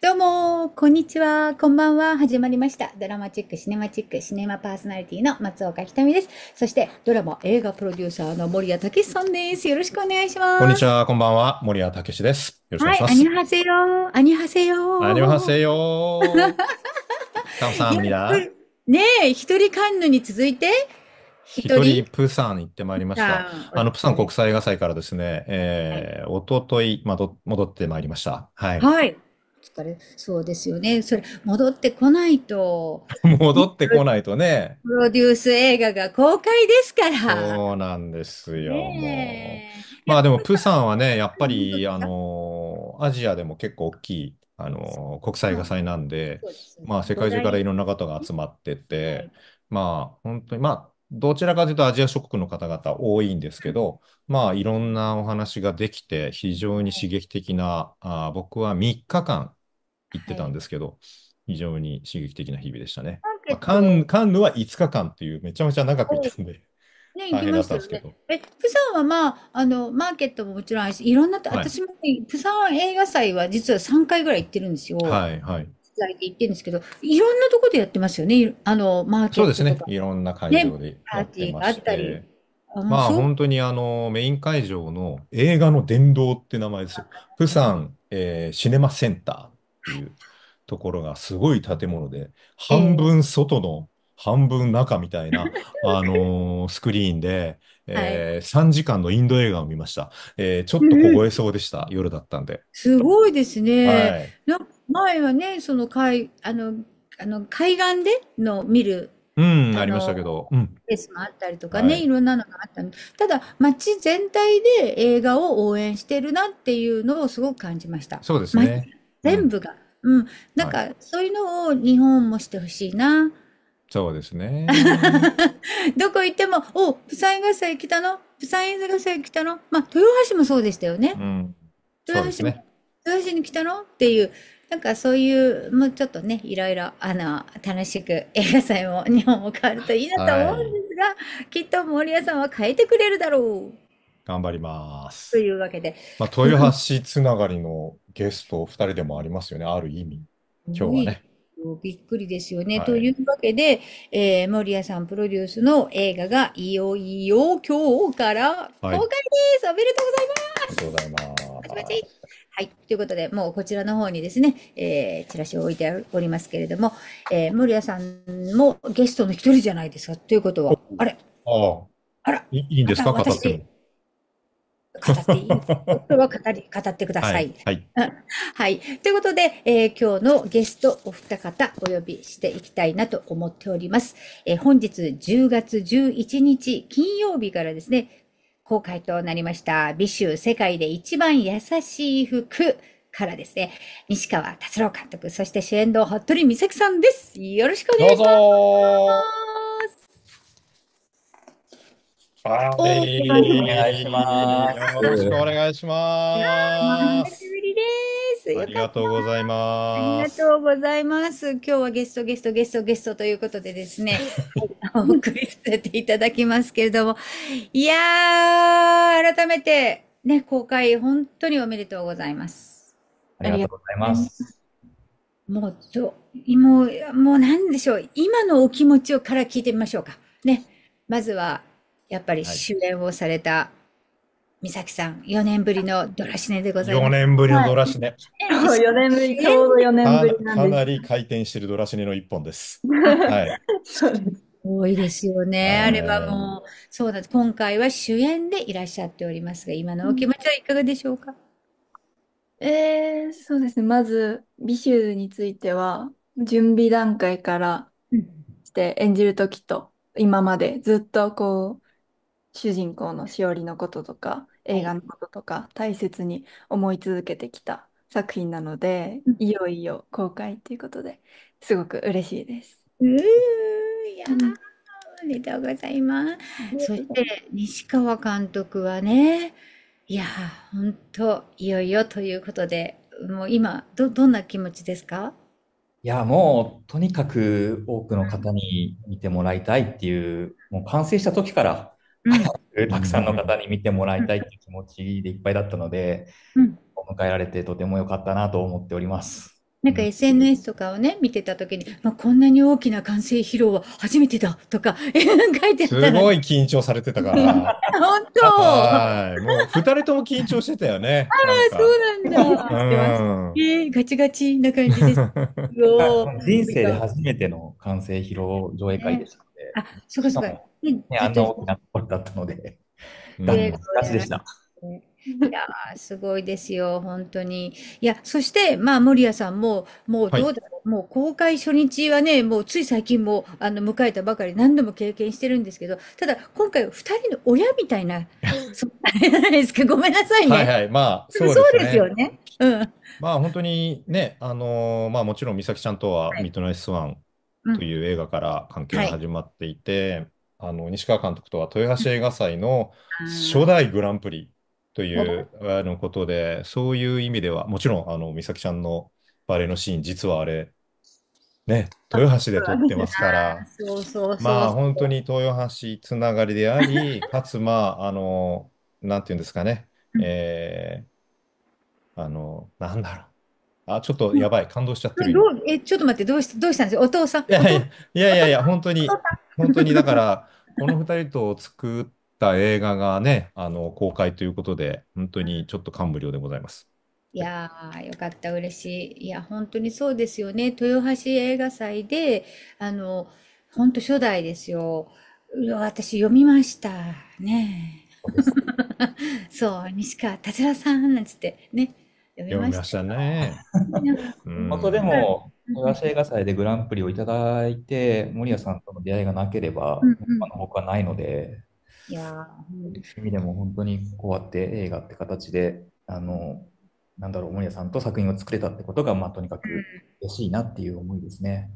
どうもこんにちは、こんばんは、始まりました。ドラマチック、シネマチック、シネマパーソナリティの松岡ひとみです。そして、ドラマ、映画プロデューサーの森谷武さんです。よろしくお願いします。こんにちは、こんばんは、森谷武です。よろしくお願いします。はい、アニハセヨー、アニハセヨー。アニハセヨー。カムさん、みな。ねえ、一人カンヌに続いて、一人プサン行ってまいりました。あの、プサン国際映画祭からですね、えー、おととい、まあ、戻ってまいりました。はい。はい。疲れそうですよね。それ、戻ってこないと。戻ってこないとね。プロデュース映画が公開ですから。そうなんですよ。ね、まあでも、プサンはね、やっぱり、あの、アジアでも結構大きい。あの国際画祭なんで、でね、まあ世界中からいろんな方が集まってて、はい、まあ本当にまあどちらかというとアジア諸国の方々多いんですけど、まあ、いろんなお話ができて、非常に刺激的な、あ僕は3日間行ってたんですけど、はい、非常に刺激的な日々でしたね。まあ、カンカンヌは5日間っていう、めちゃめちゃ長く行ったんで。ね、行きましたよね。え、プサンはまあ、あの、マーケットももちろんあるし、いろんな、はい、私も、プサン映画祭は実は3回ぐらい行ってるんですよ。はい、はい。材で言ってるんですけど、いろんなところでやってますよね。あの、マーケットそうですね。いろんな会場でやってまして。ね、あまあ本当にあのメイン会場の映画の殿堂って名前ですよ。プサン、えー、シネマセンターっていうところがすごい建物で、半分外の、えー、半分中みたいな、あのー、スクリーンで、えー、はい、3時間のインド映画を見ました。えー、ちょっと凍えそうでした、うん、夜だったんで。すごいですね。はい、なんか前はね、そのかい、あの、あの海岸での見る、うん、あありましたけの、ど。うん。レースもあったりとかはね、いい。ろんなのがあったの。ただ、街全体で映画を応援してるなっていうのをすごく感じました。そうです街ね。う全ん。部が。うん。なんか、そういうのを日本もしてほしいな。そうですね。どこ行っても、お、プサン映画祭来たのプサン映画祭来たのまあ、豊橋もそうでしたよね。うん。そう豊です橋も、ね。豊橋に来たのっていう、なんかそういう、もうちょっとね、いろいろ、あの、楽しく映画祭も 日本も変わるといいなと思うんですが、きっと森谷さんは変えてくれるだろう。頑張ります。というわけで、まあ、豊橋つながりのゲスト2人でもありますよね、ある意味。今日はね。びっくりですよね。はというわけで、えー、森谷さんプロデュースの映画がいよいよ今日から公開です。おめでとうございありがとうございます。はい。ということで、もうこちらの方にですね、えー、チラシを置いておりますけれども、えー、森谷さんもゲストの一人じゃないですか。ということは、あれああらいいんですか語っても。語っていいは語り、語ってください。はい。はい、はい。ということで、えー、今日のゲストお二方お呼びしていきたいなと思っております。えー、本日10月11日金曜日からですね、公開となりました、美酒世界で一番優しい服からですね、西川達郎監督、そして主演の服部美咲さんです。よろしくお願いします。お願いします。よろしくお願いします。。ありがとうございます。ありがとうございます。今日はゲスト、ゲスト、ゲスト、ゲストということでですね、お送りさせていただきますけれども、いやー、改めて、ね、公開、本当におめでとうございます。ありがとうございます。もう、ど、もう、もう何でしょう。今のお気持ちをから聞いてみましょうか。ね。まずは、やっぱり主演をされた、はい美咲さん、4年ぶりのドラシネでございます。4年ぶりのドラシネ。はい、4年ぶり、ちょうど4年ぶりなんです。かなり回転してるドラシネの一本です。はい。そうです。多いですよね。あれはもう、そうだ、今回は主演でいらっしゃっておりますが、今のお気持ちはいかがでしょうか、うん、えー、そうですね。まず、美酒については、準備段階からして演じる時と、今までずっとこう、主人公のしおりのこととか、映画のこととか大切に思い続けてきた作品なので、いよいよ公開ということですごく嬉しいです。うー、いやー、うんおめとうございます。そして西川監督はね、いや本当いよいよということで、もう今、ど、どんな気持ちですかいや、もう、とにかく多くの方に見てもらいたいっていう、もう完成した時から、うん、たくさんの方に見てもらいたいという気持ちでいっぱいだったので、うん、迎えられてとても良かったなと思っております。なんか SNS とかをね、見てた時に、まあ、こんなに大きな完成披露は初めてだとか、書いてすごい緊張されてたから。本当はい。もう二人とも緊張してたよね。ああ、そうなんだ。えー、ガチガチな感じです。人生で初めての完成披露上映会でしたので。あ、そうかそうか。ね、あのな大きなところだったので、懐かでした。いやすごいですよ、本当に。いや、そして、まあ、守屋さんも、もうどうだろう、はい、もう公開初日はね、もうつい最近もあの迎えたばかり、何度も経験してるんですけど、ただ、今回、2人の親みたいな、そじゃ ないですか、ごめんなさいね。はいはい、まあ、そうです、ね,、ですよね。うん、まあ、本当にね、あのー、まあ、もちろん、美咲ちゃんとは、ミッドナイスワンという映画から関係が始まっていて、はいあの西川監督とは豊橋映画祭の初代グランプリというあのことで、そういう意味では、もちろんあの美咲ちゃんのバレエのシーン、実はあれ、ね、豊橋で撮ってますから、まあ本当に豊橋つながりであり、かつ、まあ、あの、なんていうんですかね、えー、あの、なんだろう。あ、ちょっとやばい、感動しちゃってる。え、ちょっと待って、どうしどうしたんですかお父さん。いやいやいや、本当に。本当にだから、この二人と作った映画がね、あの公開ということで、本当にちょっと感無量でございます。いやー、よかった、嬉しい。いや、本当にそうですよね。豊橋映画祭で、あの、本当初代ですよ。うわ私読みましたね。そう、西川達也さんなんつってね、読みましたね。あとでも、映画祭でグランプリをいただいて、守屋さんとの出会いがなければ、うんの他ないので、いやう味でも本当にこうやって映画って形で、あのなんだろう、守屋さんと作品を作れたってことが、まあ、とにかく嬉しいなっていう思いですね。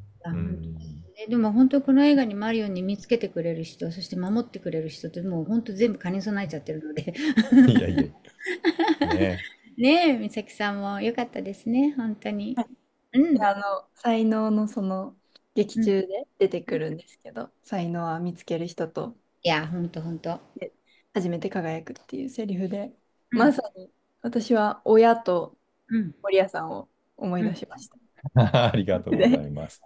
でも本当この映画にマリオンに見つけてくれる人そして守ってくれる人ってもう本当全部兼ね備えちゃってるのでいやいや ねえ、ね、美咲さんもよかったですね本当に。うんあの才能のその劇中で出てくるんですけど、才能は見つける人といや、ほんとほんと。初めて輝くっていうセリフで、うんまさに私は親とう森谷さんを思い出しました。ありがとうございます。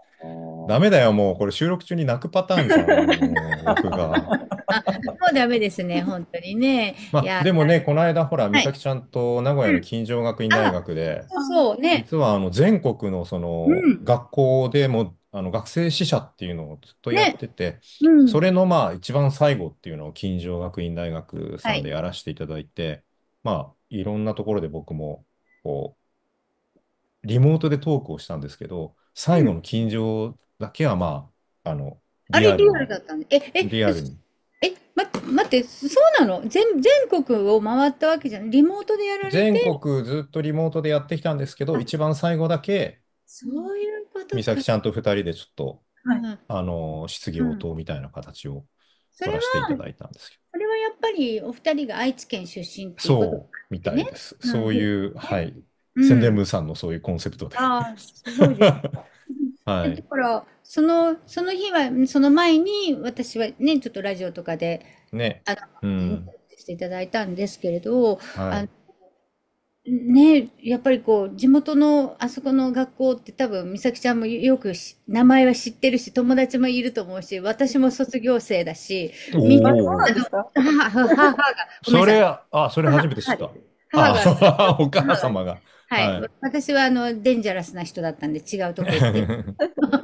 ダメだよ、もうこれ収録中に泣くパターンじゃん、僕が。もうダメですね、本当にね。まあ、でもね、この間、ほら、美咲ちゃんと名古屋の金城学院大学で、そうね。実はあの全国のその学校でもあの学生支社っていうのをずっとやってて、それのまあ一番最後っていうのを金城学院大学はさんでやらせていただいて、まあいろんなところで僕もこリモートでトークをしたんですけど、最後の近所だけはまあ、あの、あれ、リアルだったね。え、え、リアルに。え、て、待って、そうなの全、全国を回ったわけじゃない。リモートでやられ全国ずっとリモートでやってきたんですけど、一番最後だけ、そういうこと美咲ちゃんと二人でちょっと、はい、あの、質疑応答みたいな形をそ取ら、せていただいたんですけど。それはやっぱりお二人が愛知県出身っていうこと。そうみたいです。そういう、はい、宣伝部さんのそういうコンセプトで。ああ、すごいです。はい、だからそのその日はその前に私はねちょっとラジオとかで、ねあのうん、していただいたんですけれど、はい、あねやっぱりこう地元のあそこの学校って多分美咲ちゃんもよく名前は知ってるし友達もいると思うし私も卒業生だしみんなそれあそれ初めて知った母が お母様がはい。はい、私はあの、デンジャラスな人だったんで違うところで。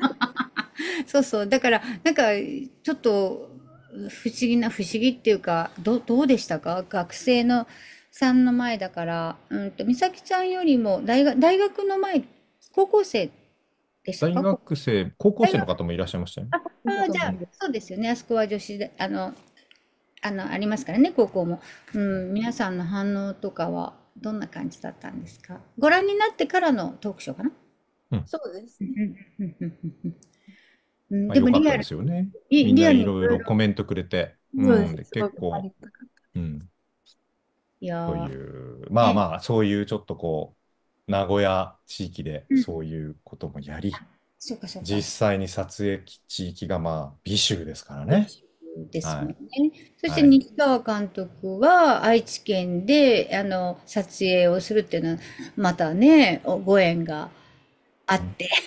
そうそう。だから、なんか、ちょっと、不思議な、不思議っていうか、ど、どうでしたか学生の、さんの前だから、うんと、美咲ちゃんよりも、大学、大学の前、高校生でした大学生、高校生の方もいらっしゃいましたよね。ああ、じゃあ、そうですよね。あそこは女子で、あの、あの、ありますからね、高校も。うん、皆さんの反応とかは、どんな感じだったんですかご覧になってからのトークショーかな、うん、そうですね。うん、でもリアルですよね。みんないろいろコメントくれて、うん、結構、うん、いやまあまあ、そういうちょっとこう、名古屋地域でそういうこともやり、実際に撮影地域がまあ、美州ですからね。ですもんね。そして西川監督は愛知県で、あの撮影をするっていうのはまたねご縁があって。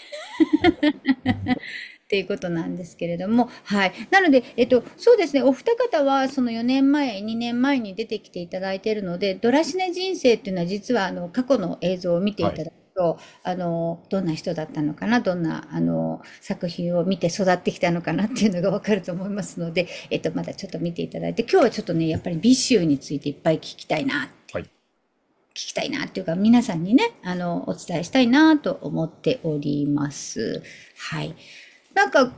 っていうことなんですけれども、はい。なので、えっと、そうですね、お二方はその4年前、2年前に出てきていただいているので、ドラシネ人生っていうのは実はあの過去の映像を見ていただいて、とあのどんな人だったのかなどんなあの作品を見て育ってきたのかなっていうのが分かると思いますので、えっと、まだちょっと見ていただいて今日はちょっとねやっぱりビシューについていっぱい聞きたいな聞きたいなっていうか皆さんにねあのお伝えしたいなと思っております。はいなんか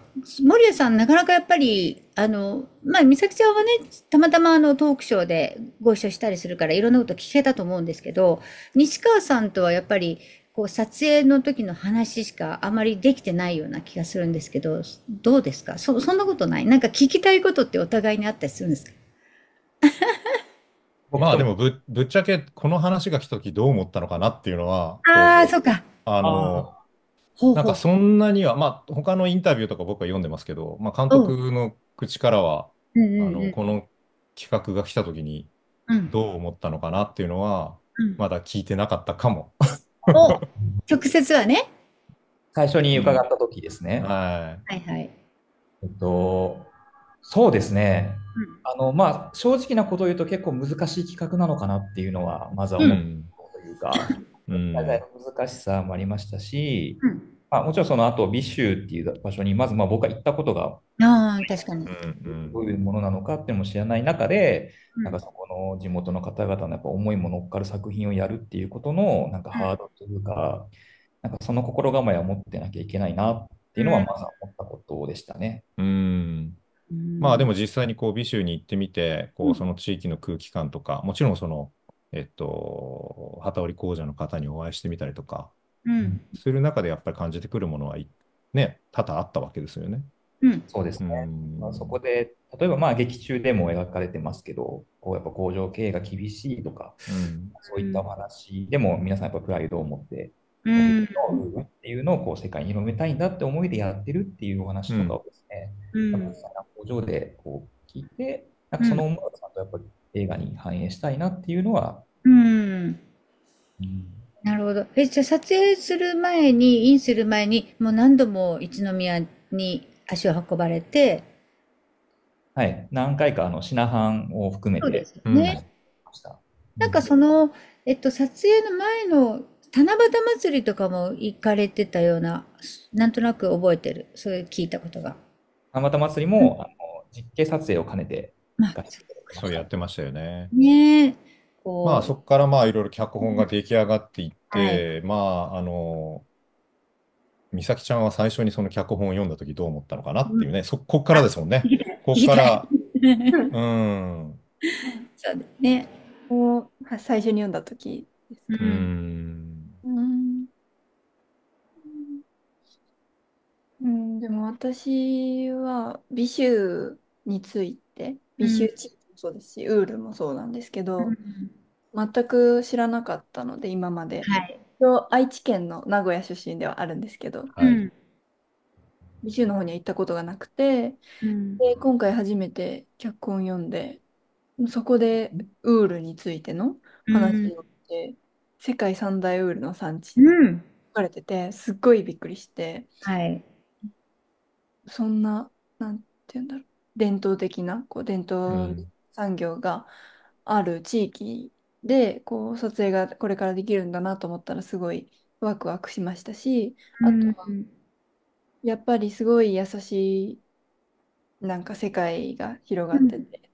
守谷さんなかなかやっぱりあのまあ美咲ちゃんはねたまたまあのトークショーでご一緒したりするからいろんなこと聞けたと思うんですけど西川さんとはやっぱりこう撮影の時の話しかあまりできてないような気がするんですけど、どうですかそそんなことないなんか聞きたいことってお互いにあったりするんですか まあでもぶぶっちゃけこの話が来た時どう思ったのかなっていうのは。ああ、そうか。あのなんかそんなには、まあ他のインタビューとか僕は読んでますけど、まあ、監督の口からは、あのこの企画が来た時にどう思ったのかなっていうのは、まだ聞いてなかったかも。を 直接はね。最初に伺った時ですね。うん、はい。はいはいえっと、そうですね。うん、あの、まあ、正直なことを言うと結構難しい企画なのかなっていうのは、まずは思うというか、うん、海外 難しさもありましたし、うんあ、もちろんその後、美州っていう場所に、まずまあ僕は行ったことが、ああ、確かに。どういうものなのかっていうのも知らない中で、うん、なんかそこの地元の方々のやっぱ思いも乗っかる作品をやるっていうことの、なんかハードというか、なんかその心構えを持ってなきゃいけないなっていうのは、まず思ったことでしたね。うん。うん、まあでも実際にこう美州に行ってみて、こうその地域の空気感とか、もちろんその、えっと、機織り工場の方にお会いしてみたりとか、する中でやっぱり感じてくるものは、ね、多々あったわけですよね。うん、そうですね、まあ、そこで例えばまあ劇中でも描かれてますけどこうやっぱ工場経営が厳しいとか、うん、そういったお話でも皆さんやっぱプライドを持って、うん、っていうのをこう世界に広めたいんだって思いでやってるっていうお話とかをですね、うん、ん工場でこう聞いてなんかその思いをちゃんとやっぱり映画に反映したいなっていうのは、うん、うんなるほど。え、じゃあ撮影する前に、インする前に、もう何度も一宮に足を運ばれて、はい、何回かあの品版を含めそうでて、すようんね。なんかその、えっと、撮影の前の七夕祭りとかも行かれてたような、なんとなく覚えてる。それ聞いたことが。七夕祭りもあの実景撮影を兼ねてまあ、そうやってましたよね。ねえ。まあ、そこからまあ、いろいろ脚本が出来上がっていっはい。て、まあ、あの、美咲ちゃんは最初にその脚本を読んだ時どう思ったのかなっていうね、そ、こっからですもんね。こっかたら、うん、そうですね。最初に読んだ時ですうかね。ん、うん、うん、でも私は美醜について、美醜地そうですし、ウールもそうなんですけど、うん、全く知らなかったので、今まで。はい、愛知県の名古屋出身ではあるんですけど、はい、の方には行ったことがなくて、うん、で今回初めて脚本読んで、そこでウールについての話をして、うん、世界三大ウールの産地に書かれてて、すっごいびっくりして、はい、そんな、なんて言うんだろう。伝統的なこう伝統産業がある地域でこう撮影がこれからできるんだなと思ったらすごいワクワクしましたしあとはやっぱりすごい優しいなんか世界が広がってて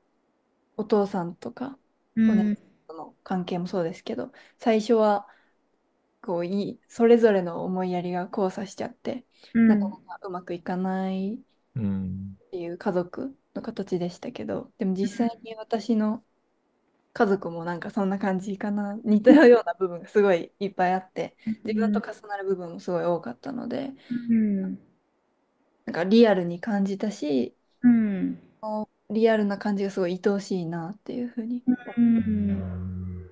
お父さんとかお姉さんとの関係もそうですけど最初はこういそれぞれの思いやりが交差しちゃってうなかなんかうまくいかないっうん。ていう家族の形でしたけどでも実際に私の家族もなんかそんな感じかな似たような部分がすごいいっぱいあって自分と重なる部分もすごい多かったので、うん、なんかリアルに感じたし、うん、リアルな感じがすごい愛おしいなっていうふうに、うん、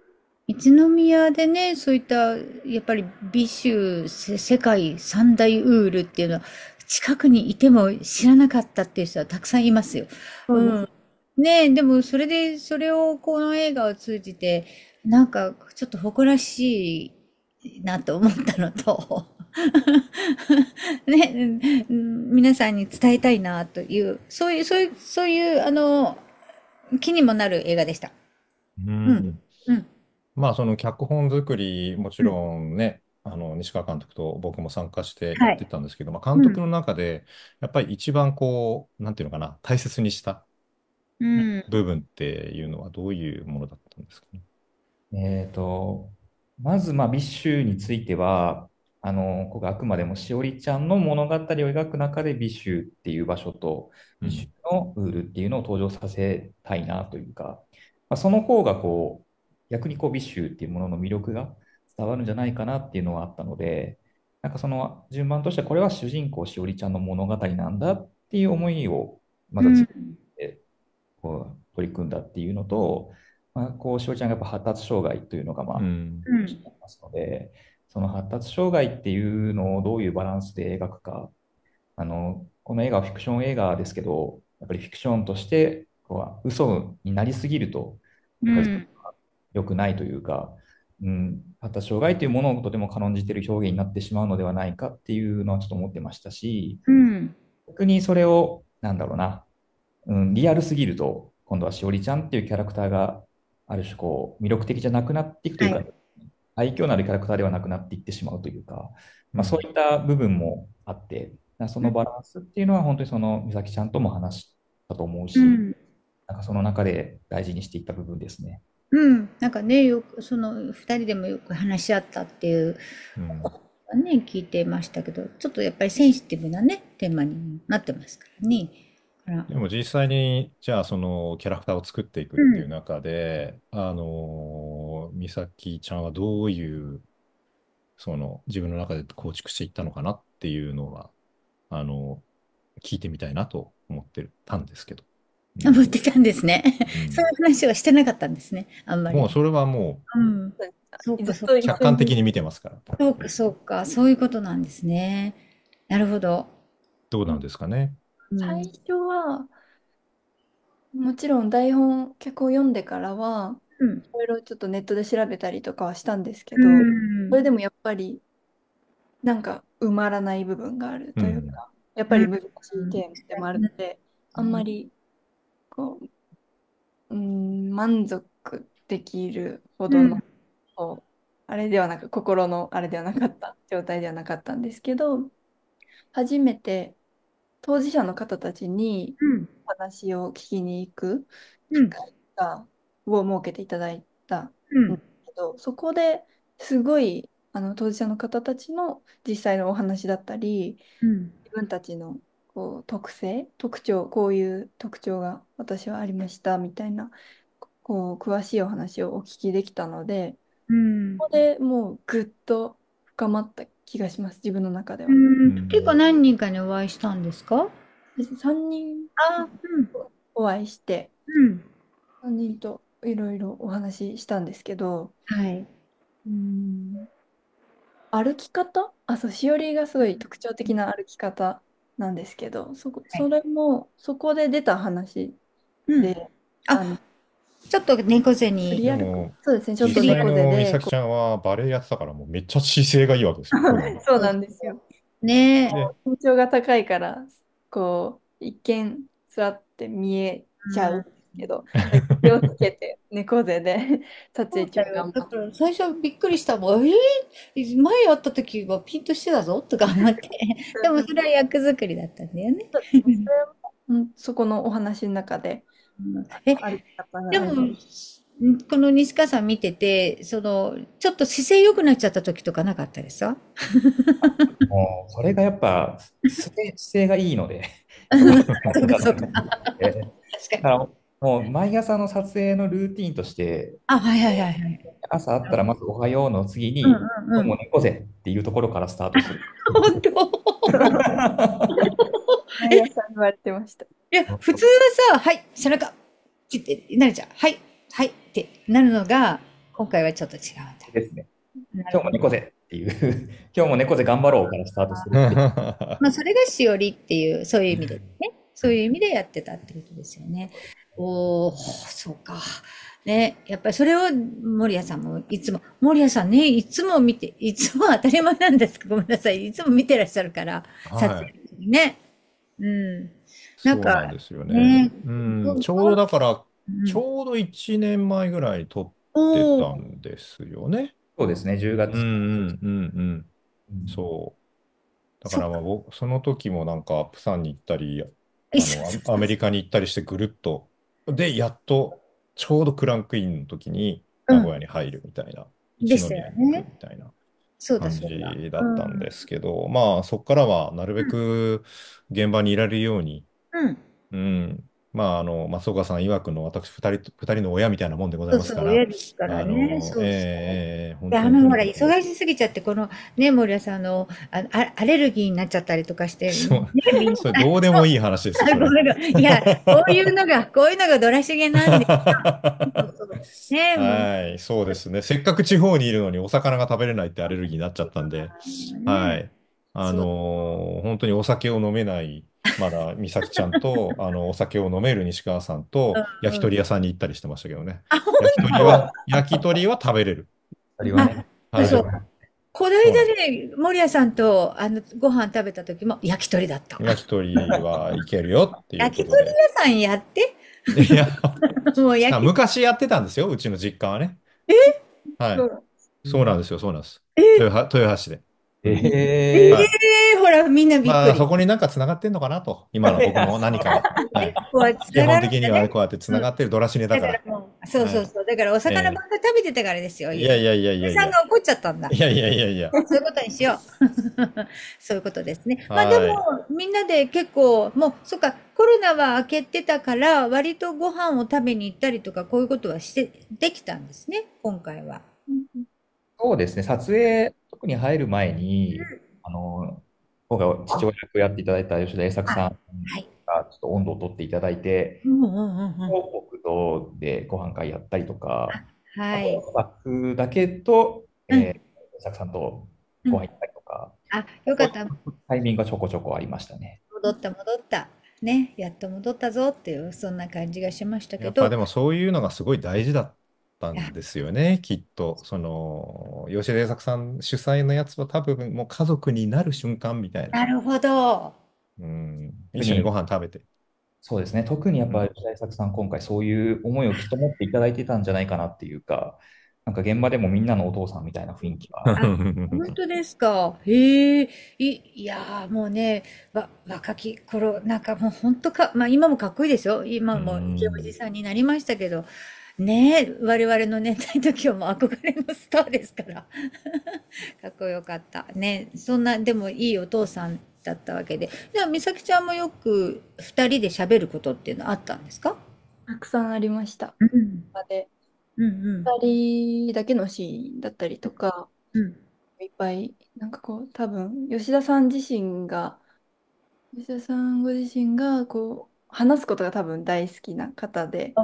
一宮でねそういったやっぱり美酒世界三大ウールっていうのは近くにいても知らなかったっていう人はたくさんいますよ。うん。ねでもそれで、それをこの映画を通じて、なんかちょっと誇らしいなと思ったのと ね、皆さんに伝えたいなという、そういう、そういう、そういう、あの、気にもなる映画でした。うん。うん、まあ、その脚本作り、もちろんね、あの西川監督と僕も参加してやってたんですけど、まあ、監督の中でやっぱり一番こう、なんていうのかな大切にしたうん。部分っていうのはどういうものだったんですかね。えーと、まず、まあ、ビッシュについては、あの、ここがあくまでもしおりちゃんの物語を描く中で、ビッシュっていう場所と、うビのウールっていうのを登場させたいなというか、まあ、その方がこう、逆にこうビッシュっていうものの魅力が伝わるんじゃないかなっていうのはあったので、なんかその順番としてはこれは主人公しおりちゃんの物語なんだっていう思いをまた次にこう取り組んだっていうのと、うん、まあ、こうしおりちゃんがやっぱ発達障害というのがまあ、ありますので、その発達障害っていうのをどういうバランスで描くか、あのこの映画はフィクション映画ですけど、やっぱりフィクションとしてこう嘘になりすぎると、良くないというか、うん、発達障害というものをとても軽んじてる表現になってしまうのではないかっていうのはちょっと思ってましたし、うん、逆にそれをなんだろうな、うん、リアルすぎると今度はしおりちゃんっていうキャラクターがある種こう魅力的じゃなくなっていくというか、はい愛嬌のあるキャラクターではなくなっていってしまうというか、まあ、そういった部分もあって、そのバランスっていうのは本当にその美咲ちゃんとも話したと思うし、うん、なんかその中で大事にしていった部分ですね。うん、なんかね、よく、その2人でもよく話し合ったっていう、ね、聞いてましたけど、ちょっとやっぱりセンシティブなね、テーマになってますからね。でも実際に、じゃあそのキャラクターを作っていくっていう中で、あの、美咲ちゃんはどういう、その自分の中で構築していったのかなっていうのは、あの、聞いてみたいなと思ってたんですけど。あ、持ってたんですね。そういう話はしてなかったんですね、あんまり。もうそれはもうん。そうそう客観的に見てますから。そうか、そうか、そういうことなんですね。なるほど。どうなんですかね。うん最初は、もちろん台本、脚を読んでからは、いろいろちょっとネットで調べたりとかはしたんですけど、うんそれでもやっぱり、なんか埋まらない部分があるというか、やっぱり難しいテーマでもあるので、あんまりこう、うん、満足できるほどの、うん、あれではなく心のあれではなかった状態ではなかったんですけど初めて当事者の方たちにお話を聞きに行く機会が、を設けていただいたんですけど、うん、そこですごいあの当事者の方たちの実際のお話だったり、うん、自分たちのこう特性特徴こういう特徴が私はありましたみたいなこう詳しいお話をお聞きできたのでうん、ここでもうぐっと深まった気がします自分の中では。うん、結構何人かにお会いしたんですか3人あ、お会いして、うん、3人といろいろお話ししたんですけど、はい、うん歩き方あそうしおりがすごい特徴的な歩き方なんですけど、そこ、それも、そこで出た話うん。で、ああ、の、ちょっと猫背リに。アルそうですね、ちょっと猫背で。美咲ちゃんはバレエやってたから、もうめっちゃ姿勢がいいわけですよ、そうなんですよ。ねえ。身長が高いから、こう、一見座って見えちゃんうけど、気をつけて、猫背で、立ち位置を最初びっくりしたもん、えー、前会った時はピンとしてたぞとか思って、でもそれは役作りだったんだよね。そこのお話の中で。うん、えでもこの西川さん見ててそのちょっと姿勢良くなっちゃった時とかなかったですかもうそれがやっぱ姿勢がいいので そうかそうらもう毎朝の撮影のルーティンとして、あ、はいはいはい朝あったらまずおはようの次に、今日うも猫背っていうところからスタートする。本当 朝言われてました。いや、普通はさ、はい、背中、って、なるじゃん。はい、はい、ってなるのが、今回はちょっと違うんだ。ですね。今日も猫背っていう、今日も猫背頑張ろうからスタートする。ってまあ、それがしおりっていう、そういう意味でね。そういう意味でやってたってことですよね。おそうか。ね、やっぱりそれを守谷さんもいつも、守谷さんね、いつも見て、いつも当たり前なんですけど、ごめんなさい、いつも見てらっしゃるから、撮影にね。うん。なんか、そうですよね。ねうん、ちょうどだから、ちょうど1年前ぐらい撮ってたんですよね。そうですね、10月。うんうんうんうん。そう。だからまあ、その時もなんかアップさんに行ったり、アメリカに行ったりしてぐるっと。で、やっと、ちょうどクランクインの時に名古屋に入るみたいな。うん、ですよね。みたいな。だ感じだったんですけど、まあそこからはなるべく現場にいられるように、うん、まあ、あの、松岡さん曰くの私二人、二人の親みたいなもんでございますから。そう親ですからね。のそうそえで、あの、ほら、忙しすぎちゃって、この、ね、森谷さんの、あアレルギーになっちゃったりとかして。そう。ね、それどうでもいい話ですよ。いや、こういうのが、こういうのがドラしげなんで。ね、はい、そうですね。せっかく地方にいるのにお魚が食べれないってアレルギーになっちゃったんで。はい。あの本当にお酒を飲めない。まだ美咲ちゃんと あのお酒を飲める西川さんと焼き鳥屋さんに行ったりしてましたけどね。焼き鳥は焼き鳥は食べれる。はい、そうこの間ね、守谷さんとあのご飯食べた時も焼き鳥だった。焼き鳥はいけるよっていう焼き鳥屋さんやって。いや、もう焼昔やってたんですよ、うちの実家はね。えはい。そうなんですよ、そうなんです。豊橋で。ええー、ほら、みんなびっまあ、そこになんか繋がってんのかなと。今の僕の 何かが。はい。基本的にはこうやって繋がってるドラシネだから。そうそうそう。だからお魚ばっか食べてたからですよ。いやいやいやいや。さんが怒っちゃったんだ。いやいやいやいや。そういうことにしよう。そういうことですね。まあでも、みんなで結構、もう、そっか、コロナは明けてたから、割とご飯を食べに行ったりとか、こういうことはして、できたんですね、今回は。そうですね、撮影特に入る前に、あの今回父親役やっていただいた吉田栄作さんがちょっと温度を取っていただいて、広告とでご飯会やったりとか、はい、スックだけと、えー、栄作さんとご飯行ったりとか、あよかったタイミングがちょこちょこありましたね。戻った戻った。ね、やっと戻ったぞっていうそんな感じがしましたけどやっぱでもそういうのがすごい大事だっったんですよね、きっと。その、吉田栄作さん主催のやつは多分もう家族になる瞬間みたいな。なるほど。うん、一緒にご飯食べて。そうですね、特にやっぱ吉田栄作さん、今回そういう思いをきっと持っていただいてたんじゃないかなっていうか、なんか現場でもみんなのお父さんみたいな雰囲気は。本当ですか。へえ、い、いやーもうね、わ、若き頃、なんかもう本当か、まあ今もかっこいいですよ。今もいいさんになりましたけど、ねえ、我々の年代の時はもう憧れのスターですから。かっこよかった。ねそんな、でもいいお父さんだったわけで。ゃあ、美咲ちゃんもよく二人で喋ることっていうのはあったんですかたくさんありました。うん。で、うんうん、2人だけのシーンだったりとか、いっぱい、なんかこう、多分、吉田さん自身が、吉田さんご自身が、こう、話すことが多分大好きな方で、う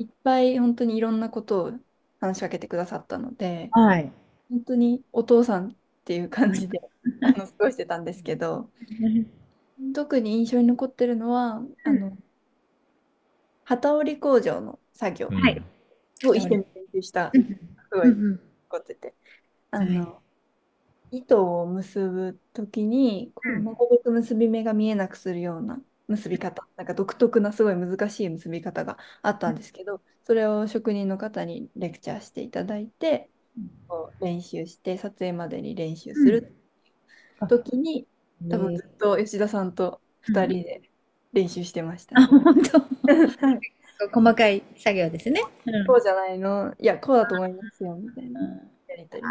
いっぱい本当にいろんなことを話しかけてくださったので、はい。本当にお父さんっていう感じで あの過ごしてたんですけど、特に印象に残ってるのは、あの、機織り工場の作業を一緒に研究した、すごい残ってて、あの、糸を結ぶ時に、このなるく結び目が見えなくするような結び方なんか独特なすごい難しい結び方があったんですけどそれを職人の方にレクチャーしていただいて練習して撮影までに練習する時に、うん、多分ずっと吉田さんと2人で練習してました、うん、本当はい、細かい作業ですね、こうじゃないのいやこうだと思いますよみたいなやり取り。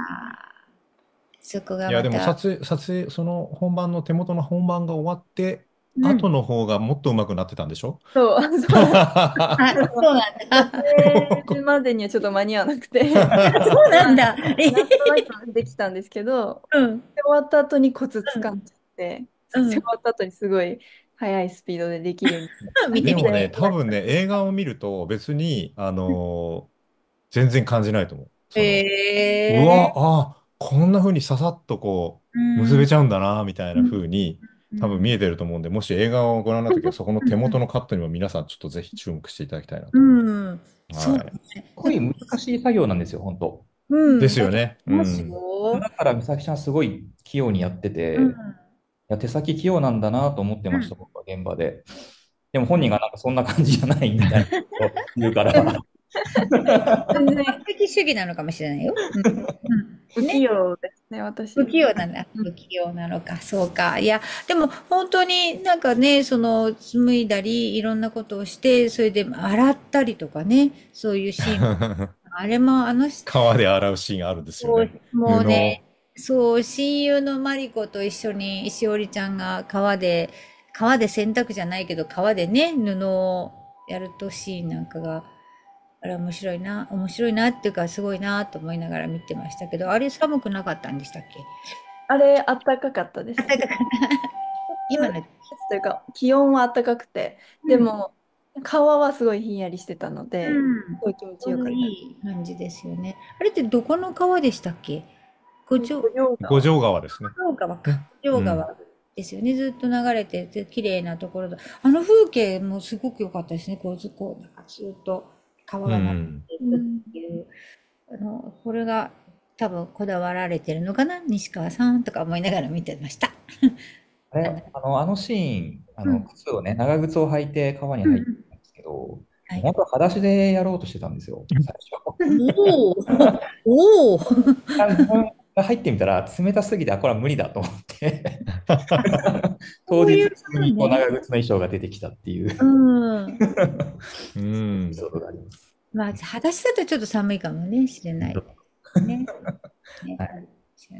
そこがいやでも撮影撮影その本番の手元の本番が終わって後の方がもっと上手くなってたんでしょ、そう、そう。そうなんだ。それまでにはちょっと間に合わなくて。そうなんだ。できたんですけど、うん、終わった後にコツつかんじゃって、うん、終わった後にすごい速いスピードでできるよう でもね、多分ね、映画を見ると別に、あのー、全然感じないと思う。えー、うわ、あ、こんなふうにささっとこう、結べちゃうんだな、みたいなふうに、多分見えてると思うんで、もし映画をご覧の時は、そこの手元のカットにも皆さんちょっとぜひ注目していただきたいなと。はい、すごい難しい作業なんですよ、本当。ですよね。だから美咲ちゃんすごい器用にやってて、いや手先器用なんだなと思ってました、僕は現場で。でも本人がなんかそんな感じじゃないみたいなこと言うから。完全主義なのかもしれないよ。不器用ですね、私。不器用なんだ。不器用なのか、そうか。いや、でも本当になんかね、その、紡いだり、いろんなことをして、それで洗ったりとかね、そういうシーン。あれもあの川で洗うシーンあるんですよね。もうね、そう、親友のマリコと一緒に、しおりちゃんが川で、川で洗濯じゃないけど、川でね、布をやるとシーンなんかが、あれ面白いな、面白いなっていうか、すごいなと思いながら見てましたけど、あれ寒くなかったんでしたっけあれ、あったかかったです。今ね。というか、気温は暖かくて、でも、うん、川はすごいひんやりしてたので、うん、すごい気持ちよかった。いい感じですよね。あれってどこの川でしたっけ五条五条川ですね。五条川か。五条川。うんですよね。ずっと流れてて、綺麗なところで。あの風景もすごく良かったですね。こう、こう、なんかずっと。変がなくていくっていう、うん、あのこれが多分こだわられてるのかな西川さんとか思いながら見てました。あれあのあのシーンあの、靴をね長靴を履いて川に入ってたんですけど、はい、本当は裸足でやろうとしてたんですよ、最初。おお自 分入ってみたら冷たすぎて、あ、これは無理だと思って 当日にこう長靴の衣装が出てきたっていううん。うん。そうがあります。まあ、裸足だとちょっと寒いかもね、しれない。ね。ねはい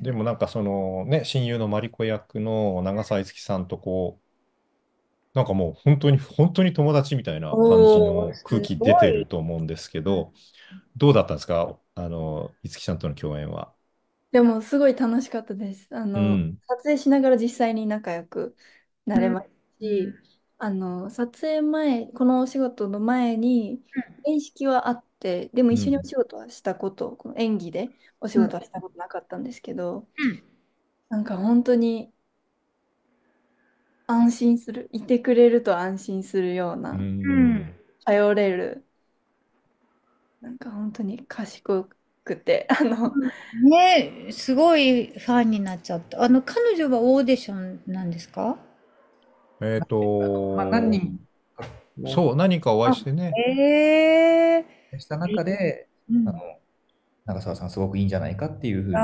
でもなんかそのね、親友のマリコ役の長澤いつきさんとこう、なんかもう本当に本当に友達みたいな感じの空気出てると思うんですけど、どうだったんですかあの、いつきさんとの共演は。でもすごい楽しかったです。あうの、ん。撮影しながら実際に仲良くなれますし、あの、撮影前、このお仕事の前に面識はあって、でも一緒にお仕事はしたこと、この演技でお仕事はしたことなかったんですけど、なんか本当に安心する、いてくれると安心するような、頼れる、なんか本当に賢く、くて、あの、ねすごいファンになっちゃった。あの、彼女はオーディションなんですかえっ、ー、と、まあ、何人そう、何かお会いしてね。えー、した中で、うん、あの、長澤さんすごくいいんじゃないかっていうふうに。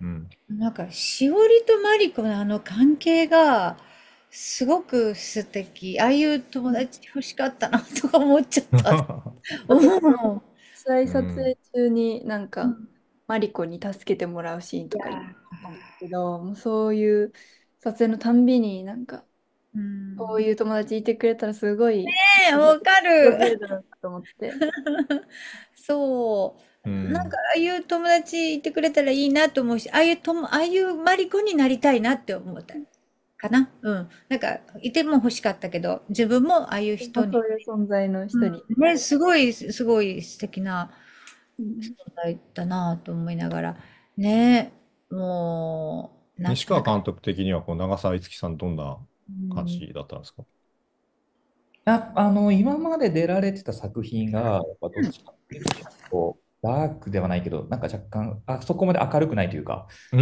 うん、なんか、しおりとマリコのあの関係が、すごく素敵。ああいう友達欲しかったなとか思っちゃった。思う際撮影中になんか、うん、マリコに助けてもらうシーンとかいったんですけどもうそういう撮影のたんびになんか、うん、こういう友達いてくれたらすごいねえわかると思って そう、うん、なんかああいう友達いてくれたらいいなと思うしああいうともああいうマリコになりたいなって思った。かな。うん。なんか、いても欲しかったけど、自分もああいう人に。そういう存在の人に。うん、ね、すごい、すごい素敵な存在だなと思いながら。ね、もう、西川監督的には、こう、長澤木さん、どんな感じだったんですか、うん、あの今まで出られてた作品が、やっぱどっちかっていうと、ダークではないけど、なんか若干、あそこまで明るくないというか、うん、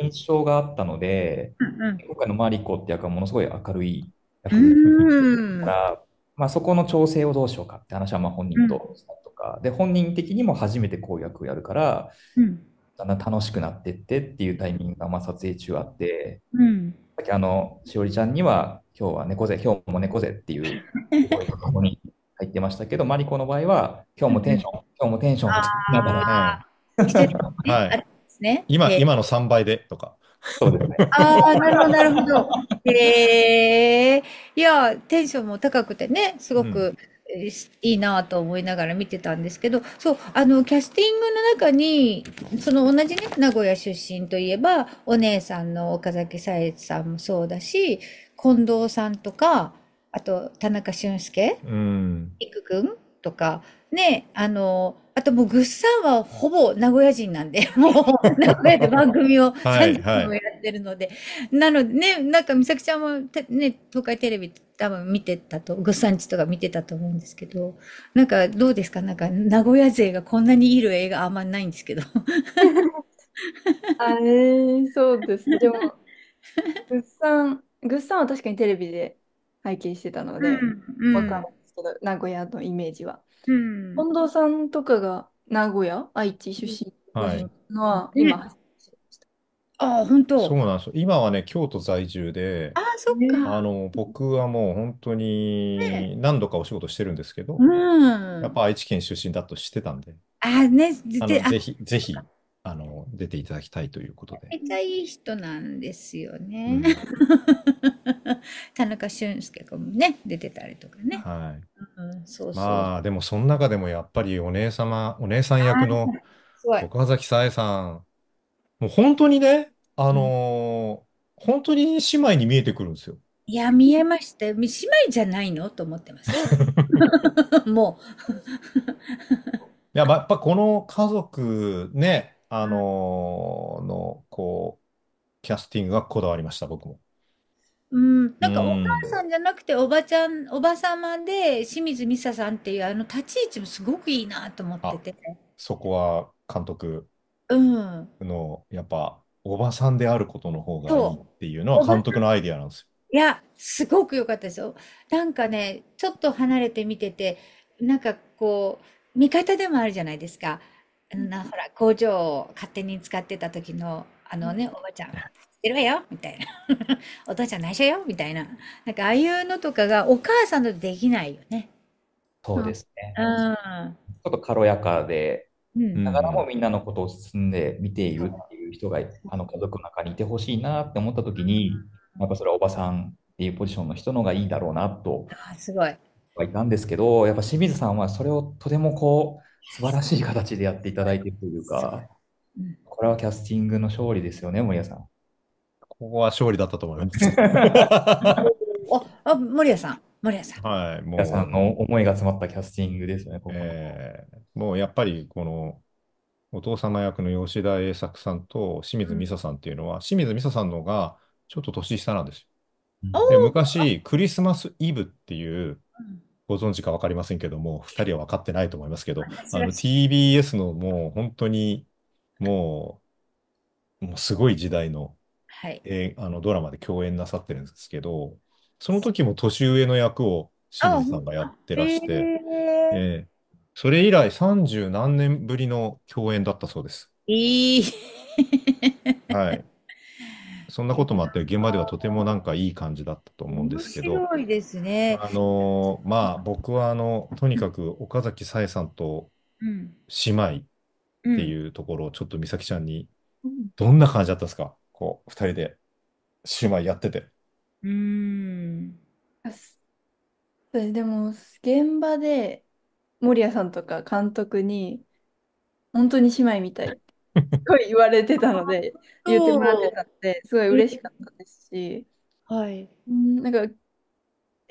印象があったので、うんうん、今回のマリコって役はものすごい明るい役だから、まあ、そこの調整をどうしようかって話はまあ本人としたとか、うん、で、本人的にも初めてこういう役をやるから、うん、だんだん楽しくなってってっていうタイミングがまあ撮影中あって、うん、さっきあの、しおりちゃんには、今日は猫背、今日も猫背っていう、ここに入ってましたけど、マリコの場合は、今日もテンション、今日もテンションだから、ね、はいね、今、今の3倍でとか。そうですね。ああ、なるほど、なるほど。へえいや、テンションも高くてね、すごく、うん、いいなと思いながら見てたんですけど、そう、あの、キャスティングの中に、その同じね、名古屋出身といえば、お姉さんの岡崎紗絵さんもそうだし、近藤さんとか、あと田中俊介、うん、くんとか、ね、あの、あともうぐっさんはほぼ名古屋人なんで、もう名古屋で番組を30 分もやってるので、なのでね、なんか美咲ちゃんもね、東海テレビ多分見てたと、ぐっさんちとか見てたと思うんですけど、なんかどうですかなんか名古屋勢がこんなにいる映画あんまないんですけど。あれ、そうですね。でも、ぐっさん、ぐっさんは確かにテレビで拝見してたので、うんわかるんですけど、名古屋のイメージは。うん、近藤さんとかが名古屋、愛知出身はいのは、今、初めああ、本当。そうなんですよ。今はね、京都在住で、ああ、そっか。あの、僕はもう本当に何度かお仕事してるんですけど、うん。やっぱ愛知県出身だとしてたんで、あ、ね、あの、あ、ぜひ、ぜひ、あの、出ていただきたいということで。めっちゃいい人なんですよね。うん、田中俊介君もね、出てたりとかね。はい。うん、そうそうまあ、でもその中でもやっぱりお姉様、お姉さん役の岡崎紗恵さん、もう本当にね、あのーうん、本当に姉妹に見えてくるんですよ。いや、見えましたよ。姉妹じゃないのと思ってます。もう。いや、まあ、やっぱこの家族ね、あのーの、こう、キャスティングはこだわりました、僕も。うん、なんかお母さんじゃなくておばちゃん、おばさまで清水美沙さんっていうあの立ち位置もすごくいいなと思ってて。そこは監督うん。の、やっぱ、おばさんであることの方がいいっていうのは監督のアイディアなんですよ。いや、すごく良かったですよ。なんかね、ちょっと離れて見てて、なんかこう、味方でもあるじゃないですか。なほら工場を勝手に使ってた時のあのね、おばちゃん知ってるわよみたいなお父ちゃん内緒よみたいななんかああいうのとかがお母さんとできないよね。そうですね。うん、ちょっと軽やかで、うん、ながらもみんなのことを進んで見ているっていう人が、あの家族の中にいてほしいなって思った時に、やっぱそれはおばさんっていうポジションの人のがいいだろうなと。あすごい。はいたんですけど、やっぱ清水さんはそれをとてもこう、素晴らしい形でやっていただいているというか、これはキャスティングの勝利ですよね、森谷さん。ここは勝利だったと思います。あ、あ森谷さん、森谷さん。はい、もう。さんの思いが詰まったキャスティングですね、ここえー、もうやっぱり、この、お父様役の吉田栄作さんと清水美沙さんっていうのは、清水美沙さんのがちょっと年下なんですよ。で昔、クリスマスイブっていう、ご存知か分かりませんけども、2人は分かってないと思いますけど、あの TBS のもう本当にもう、もうすごい時代の,、はいえあのドラマで共演なさってるんですけど、その時も年上の役を清水さんがやってらして、えー、えー、それ以来三十何年ぶりの共演だったそうです。えー、はい。そんなこともあって、現場ではとてもなんかいい感じだったと思うんですけど、面白いですね。あのまあ、僕はあのとにかく岡崎紗絵さんと姉妹っていうところを、ちょっと美咲ちゃんに、どんな感じだったんですか、こう2人で姉妹やってて。うんそれでも現場で守屋さんとか監督に本当に姉妹みたいってすごい言われてたので、言ってもらってたので、すごいう。嬉しかったですし、はい。うんなんか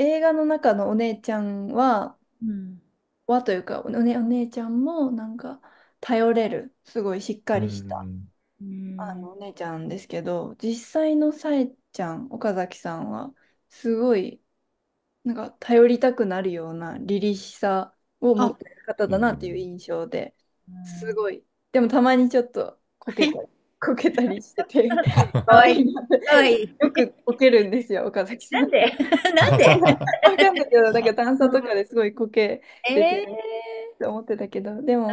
映画の中のお姉ちゃんは、うん。はというか、おね、お姉ちゃんもなんか頼れる、すごいしっかりした、ん。あのお姉ちゃんですけど、実際のさえちゃん、岡崎さんは、すごい、なんか頼りたくなるような凛々しさを持ってる方だなっていう印象でうすごいでもたまにちょっとこけたり。こけたりしてて、可愛いなっ いよくこけるんですよ、岡崎さん。なんで なんでわかんないけど、なんか段差とかですごいこけええー、って思ってたけど、でも、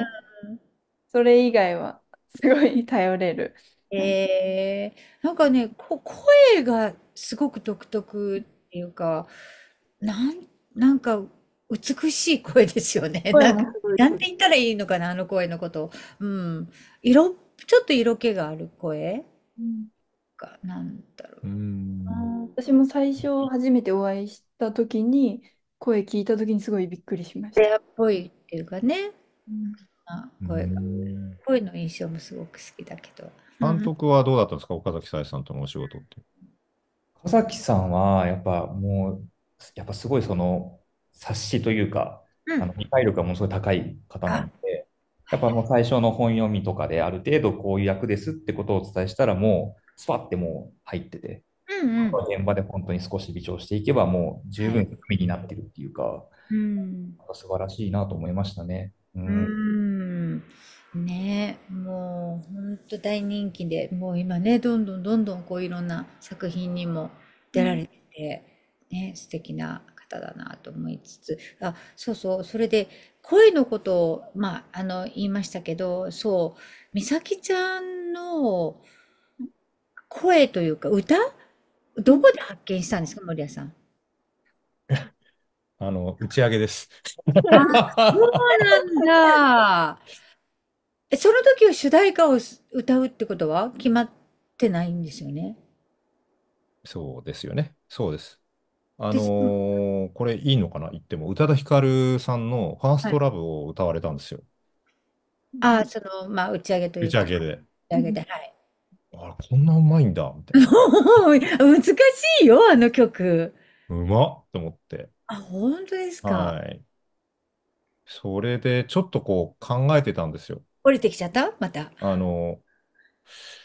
それ以外はすごい頼れる。えー、なんかね、こ、声がすごく独特っていうか、なん、なんか美しい声ですよね。なんかなんて言ったらいいのかな、あの声のこと。うん。色、ちょっと色気がある声、うん、が、なんだろう。私も最初初めてお会いした時に、声聞いた時にすごいびっくりしました。レアっぽいっていうかね。うん、声が。声の印象もすごく好きだけど。監督はどうだったんですか、岡崎紗さんとのお仕事って。岡崎さんは、やっぱもう、やっぱすごいその、冊子というか、うん、あの理解力がものすごい高い方なので、やっぱもう最初の本読みとかである程度こういう役ですってことをお伝えしたらもう、スパってもう入ってて、うんうん、現場で本当に少し微調していけばもう十分組になってるっていうか、うん、素晴らしいなと思いましたね。うん、うんねもう本当大人気でもう今ねどんどんどんどんこういろんな作品にも出られてて、うん、ね素敵な方だなと思いつつあそうそうそれで声のことを、まあ、あの言いましたけどそう美咲ちゃんの声というか歌どこで発見したんですか森谷さん。あの打ち上げですそうなんだ。その時は主題歌を歌うってことは決まってないんですよね。そうですよね。そうです。あのです。ーこれいいのかな言っても、宇多田ヒカルさんのファーストラブを歌われたんですよ。ああ、その、まあ、打ち上げと打いうち上か、げで。打ち上げで、はい。あら、こんなうまいんだ、みたい 難しいよ、あの曲。うまっと思って。あ、本当ですか。はい。それで、ちょっとこう考えてたんですよ。降りてきちゃったまた。あの、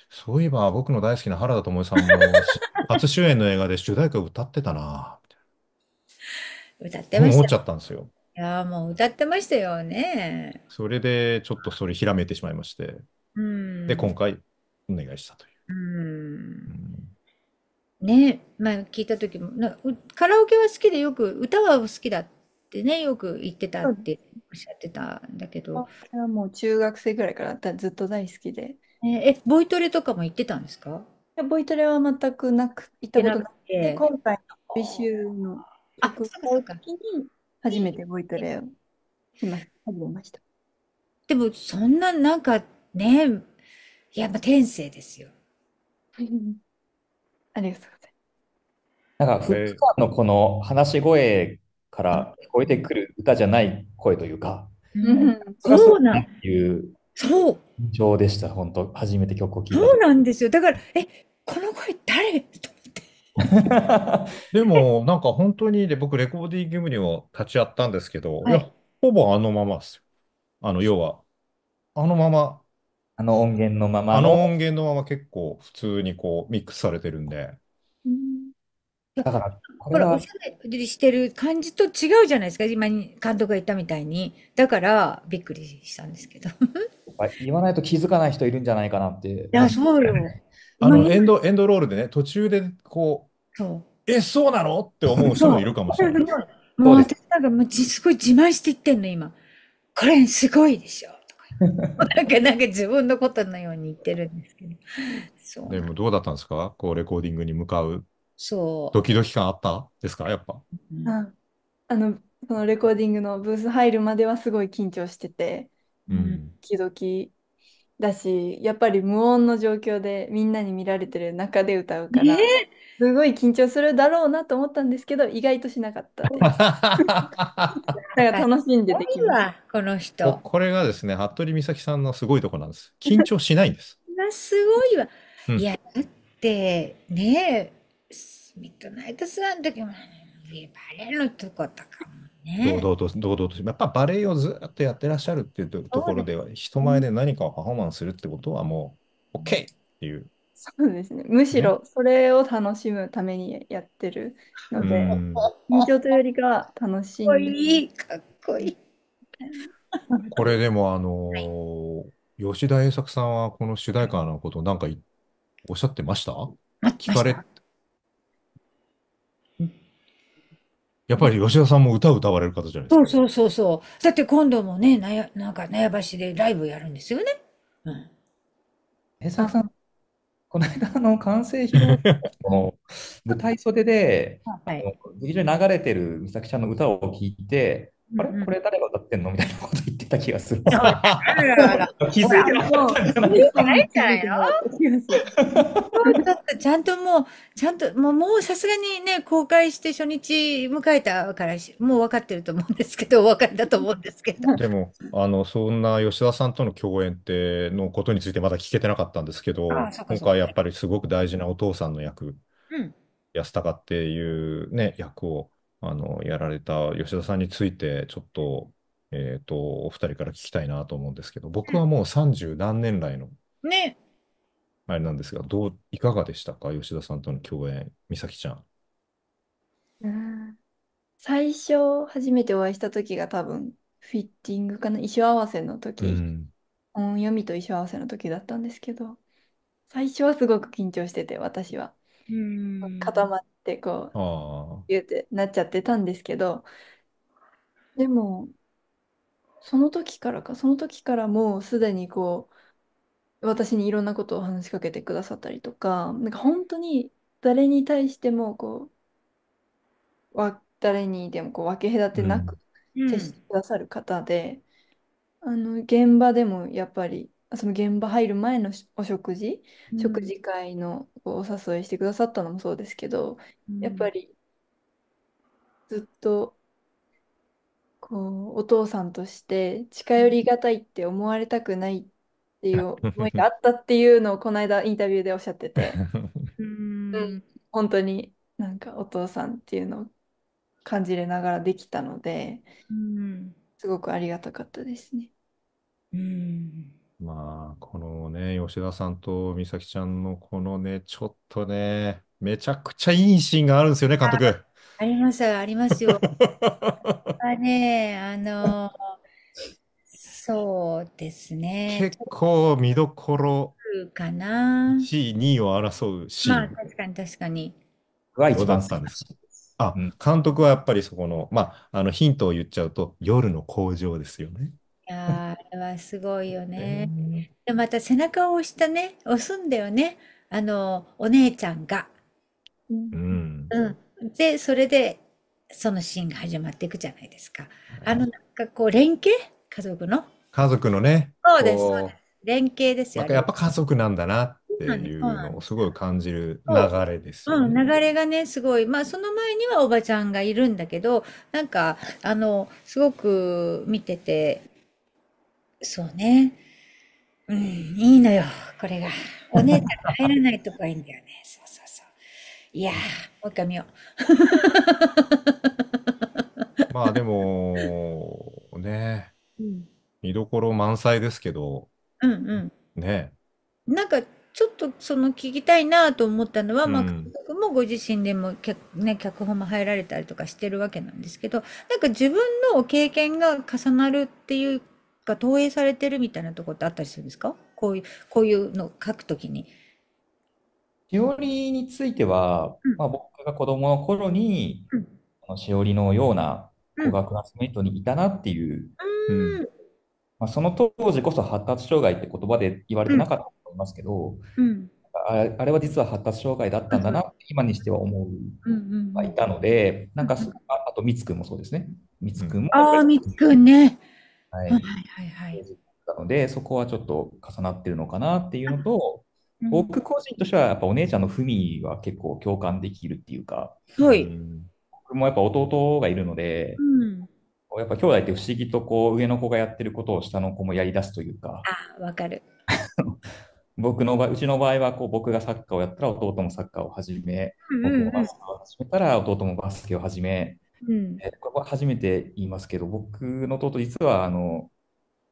そういえば僕の大好きな原田知世さんも 初主演の映画で主題歌歌ってたな。歌ってま思っちゃったんですよ。いやもう歌ってましたよね。それで、ちょっとそれひらめいてしまいまして、で、今回、お願いしたという。ね、まあ聞いた時も、な、カラオケは好きでよく、歌は好きだってね、よく言ってたっておっしゃってたんだけど、れはもう中学生ぐらいからずっと大好きで。え、ボイトレとかも行ってたんですかボイトレは全くなく、行ったことなくて、今回の美集のあ、そうか。初めてボイトレをしました。でも、そんな、なんかね、や、っぱ天性ですよ。ありがとうございます。なんか、ふっかのこの話し声から聞こえてくる歌じゃない声というか、うん、そうなんていうそう印象でした、本当、初めて曲を聴いた。そうなんですよ。だから、え、この声誰と でも、なんか本当に、で僕、レコーディングにも立ち会ったんですけど、はいいや、ほぼあのままですよ。あの、要は、あのまま、あの音源のままあの音源のまま結構普通にこうミックスされてるんで。だから、これおしゃりしてる感じと違うじゃないですか。今に監督が言ったみたいに。だから、びっくりしたんですけど。言わないと気づかない人いるんじゃないかなって。いや、そうよ。あのエンド、エンドロールでね、途中でこう、そうえ、そうなのって思う人もいるかもしれない。もう私なんかもうすごい自慢して言ってんの、今。これすごいでしょ。とかなんかなんか自分のことのように言ってるんですけど。そうでもどうだったんですかこうレコーディングに向かう。そう。ドキドキ感あったですかやっぱ。ああの、このレコーディングのブース入るまではすごい緊張してて、うん、ドキドキだし、やっぱり無音の状況でみんなに見られてる中で歌うから、すごい緊張するだろうなと思ったんですけど、意外としなかったで だから楽しんでできまこの人。これがですね、服部美咲さんのすごいとこなんです。緊張しないんです。すごいわ。うん、いや、だって、ねえ、ミッドナイトスワンの時も、バレるとことかも堂々と、堂々と、やっぱバレエをずっとやってらっしゃるっていうとところででは、人前で何かをパフォーマンスするってことはもう、OK っていうそうですね。むしろそれを楽しむためにやってるので、ん。緊張というよりが楽しんでいい、かっこいい。これでも、あのー吉田栄作さんはこの主題歌のことなんかおっしゃってました聞かれた。やっぱり吉田さんも歌を歌われる方じゃないですか。そうそうそうそう。だって今度もね、なやなんか、なやばしでライブやるんですよね。うん。江沢さん、この間の完成披露舞台袖で、はい、非常に流れてる美咲ちゃんの歌を聞いて、あれこれ誰が歌ってんのみたいなこと言ってた気がする。気づいてなないか。ちゃんともう、ちゃんと、もう、もうさすがにね、公開して初日迎えたからもう分かってると思うんですけど、お分かりだと思うんですけど。でも、あの、そんな吉田さんとの共演って、のことについてまだ聞けてなかったんですけど、ああ今回やっぱりすごく大事なお父さんの役、うん、安高っていうね、役を。あの、やられた吉田さんについて、ちょっと、えっ、ー、と、お二人から聞きたいなと思うんですけど、僕はもう三十何年来の、ね。あれなんですが、どう、いかがでしたか吉田さんとの共演、美咲ちゃん。最初、初めてお会いした時が多分、フィッティングかな、衣装合わせのう時、ん。音読みと衣装合わせの時だったんですけど、最初はすごく緊張してて、私は。う固まって、こう、ああ、ューってなっちゃってたんですけど、でも、その時からか、その時からもうすでにこう、私にいろんなことを話しかけてくださったりとか、なんか本当に誰に対してもこう、わ誰にでもこう分け隔てなく接してくださる方で、あの現場でもやっぱりその現場入る前のお食事、うん、食事会のお誘いしてくださったのもそうですけど、うん、やっぱりずっとこうお父さんとして近寄りがたいって思われたくないっていう思いがあったっていうのをこの間インタビューでおっしゃってて、うん、本当になんかお父さんっていうのを感じれながらできたので、うん、すごくありがたかったですね。うんまあ、このね、吉田さんと美咲ちゃんのこのね、ちょっとね、めちゃくちゃいいシーンがあるんですよね、監督。あります、ありますよ。あね、あの、そうですね。結構見どころ。かな。c 2を争うシーン。まあ、確かに確かに。が一番です。あ、監督はやっぱりそこの、まあ、あのヒントを言っちゃうと、夜の工場ですよね。いやあれはすごいよね。でまた背中を押したね、押すんだよね、あのお姉ちゃんが。うん、うん、で、それで、そのシーンが始まっていくじゃないですか。あの、なんかこう、連携家族の家族のね。そうです、そうです。連携ですよね。やっぱ家族なんだなっていうのをすごい感じる流れです、ね、うん、流れがね、すごい。まあ、その前にはおばちゃんがいるんだけど、なんか、あの、すごく見てて、そうね。うん、いいのよ、これが。お姉ちゃんが入らないとこがいいんだよね。いやー、もう一回見よう。まあでも、ね、見どころ満載ですけど、うんうん。ね。なんか、ちょっとその聞きたいなと思ったのは、まあ、監督もご自身でも脚,、ね、脚本も入られたりとかしてるわけなんですけど、なんか自分の経験が重なるっていうか、投影されてるみたいなところってあったりするんですかこういう、こういうの書くときに。しおりについては、うんまあ、僕が子供の頃に、うん、あのしおりのような子がクラスメートにいたなっていう、うんうんまあ、その当時こそ発達障害って言葉で言われてなかったと思いますけど、うんああれは実は発達障害だったんだなって今にしては思う、うんうん、いたので、なんかああと、みつくんもそうですね。みつくんも。ああ、みつくんね。はい。はいはいはい。なので、そこはちょっと重なってるのかなっていうのと、僕個人としてはやっぱお姉ちゃんのふみは結構共感できるっていうか、はい、うん、僕もやっぱ弟がいるので、うん、やっぱ兄弟って不思議とこう上の子がやってることを下の子もやりだすというかあわかる 僕の場うちの場合はこう僕がサッカーをやったら弟もサッカーを始め、僕もバスケを始めたら弟もバスケを始め、うん、えこれは初めて言いますけど僕の弟実はあの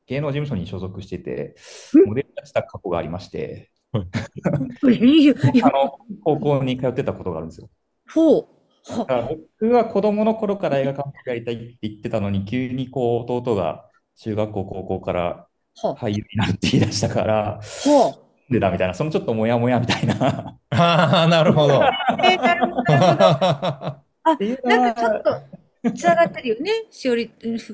芸能事務所に所属しててモデル出した過去がありまして あの高校に通ってたことがあるんですよ。ほう。だから僕は子供の頃から映画監督やりたいって言ってたのに、急にこう弟が中学校、高校から俳優になるって言い出したから、ほう。でだみたいな、そのちょっともやもやみたいな。ああ、なるほど。なあ、なんかちょっと、つながってるよね、しおり、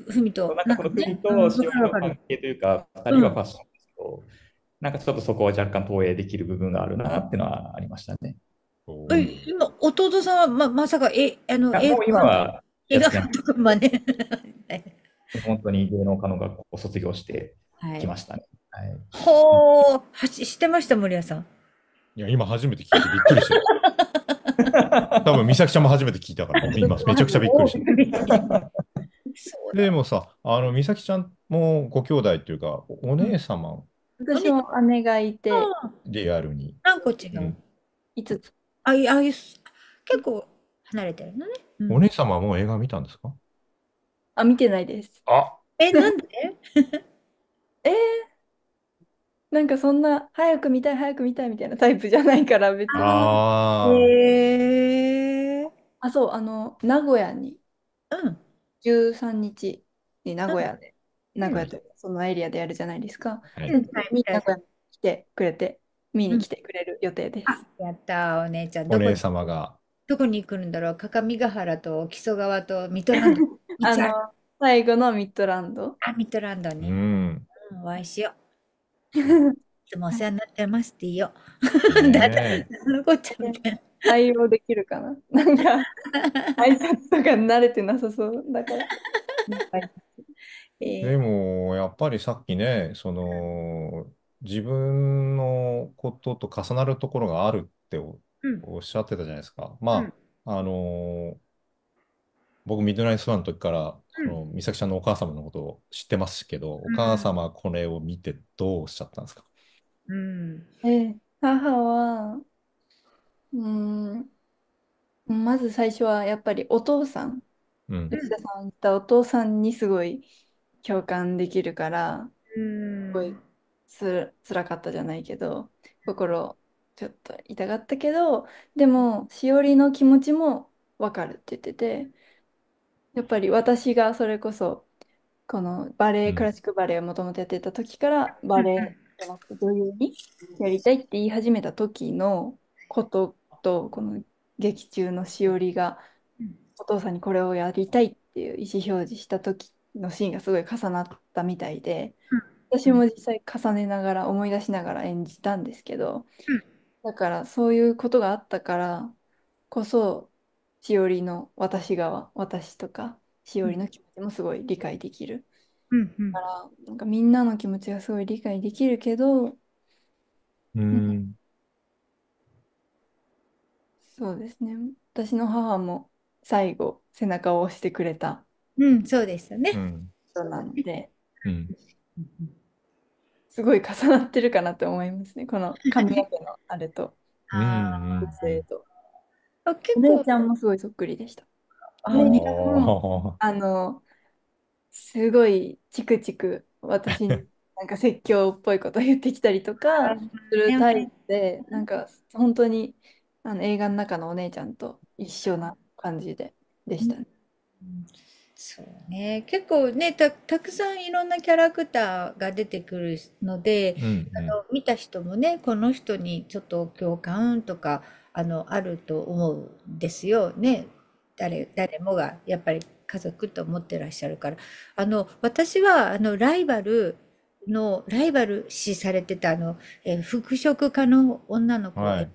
ふみと。なんかこのふみとしおりの関係というか、二人はファッションですけど、うんなんかちょっとそこは若干投影できる部分があるなっていうのはありましたね。今、弟さんはま、まさか、え、あの、映画今は、映画監督まで、本当に芸能家の学校を卒業してきましたね。はい。はい、ほー、は知ってました、森谷さん。いや、今初めて聞いてびっくりした。多分、美咲ちゃんも初めて聞いたから、今、めちゃくちゃびっくりした。でもさ、あの、美咲ちゃんもご兄弟っていうか、お姉様、うん私も姉がいて、リアルに。何個違う、うん5つ。あいあい結構離れてるのね。うんお姉様はもう映画見たんですかあ、見てないです。あ、え、なんで えー、なんかそんな、早く見たい、早く見たいみたいなタイプじゃないから、別に。あーへえ。あ、そう、あの、名古屋に、うん。13日に名古屋で、名古屋というかそのエリアでやるじゃないですか。はい、みんなが来てくれて、見に来てくれる予定です。うん、やったお姉ちゃん。お姉様が。どこに行くんだろう各務原と木曽川とミトランド。あの最後のミッドランド。あ、ミッドランドに。うん。お会いしよう。いつもお世話になってますって言おう。だって残っちゃって。いな。対応できるかななんか、挨拶とか慣れてなさそうだから。えでも、やっぱりさっきね、その、自分のことと重なるところがあるってお、っしゃってたじゃないですか。まあ、あの僕、ミッドナイトスワンの時から、その、美咲ちゃんのお母様のことを知ってますけど、お母様はこれを見てどうおっしゃったんですかうん。え母は、うん、まず最初はやっぱりお父さん、うん。吉田さんがたお父さんにすごい共感できるからすごいつらかったじゃないけど心ちょっと痛かったけどでもしおりの気持ちも分かるって言っててやっぱり私がそれこそこのバレエ、クラシックバレエをもともとやってた時からバレエじゃなくて女優にやりたいって言い始めた時のこととこの劇中のしおりがお父さんにこれをやりたいっていう意思表示した時のシーンがすごい重なったみたいで、うん、私も実際重ねながら思い出しながら演じたんですけど、うん、だからそういうことがあったからこそしおりの私側私とかしおりの気持ちもすごい理解できる、うんうん、だからなんかみんなの気持ちがすごい理解できるけど、うん、そうですね私の母も最後背中を押してくれたうん、そうですよね。うん、そうなんで、うん、すごい重なってるかなと思いますね、この髪の毛のあれと。うん、結構お姉ちゃんもすごいそっくりでした。あの、すごいチクチク私になんか説教っぽいこと言ってきたりとかするタイプで、なんか本当にあの映画の中のお姉ちゃんと一緒な感じででしたね。うんそうね、結構ねた、たくさんいろんなキャラクターが出てくるので、うんうん、あの見た人もね、この人にちょっと共感とかあのあると思うんですよね。誰誰もがやっぱり家族と思ってらっしゃるから。あの私はあのライバルのライバル視されてたあの、え服飾家の女の子、はい、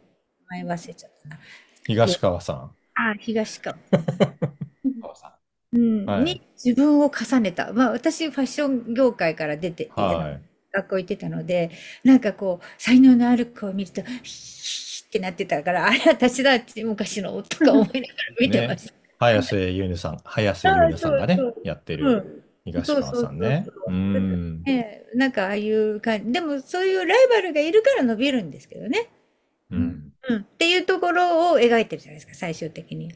前忘れちゃったな。東川さん。あ東川。川さんうん、はい、に自分を重ねた。まあ私ファッション業界から出て、はい、学校行ってたので、なんかこう、才能のある子を見ると、ヒーってなってたから、あれ私だって昔のとか思いながら見てました。早瀬ゆうねさん、早瀬ゆうねさんがね、やってる。東川さんね。なんかああいう感じ。でもそういうライバルがいるから伸びるんですけどね。うん。うん、っていうところを描いてるじゃないですか、最終的に。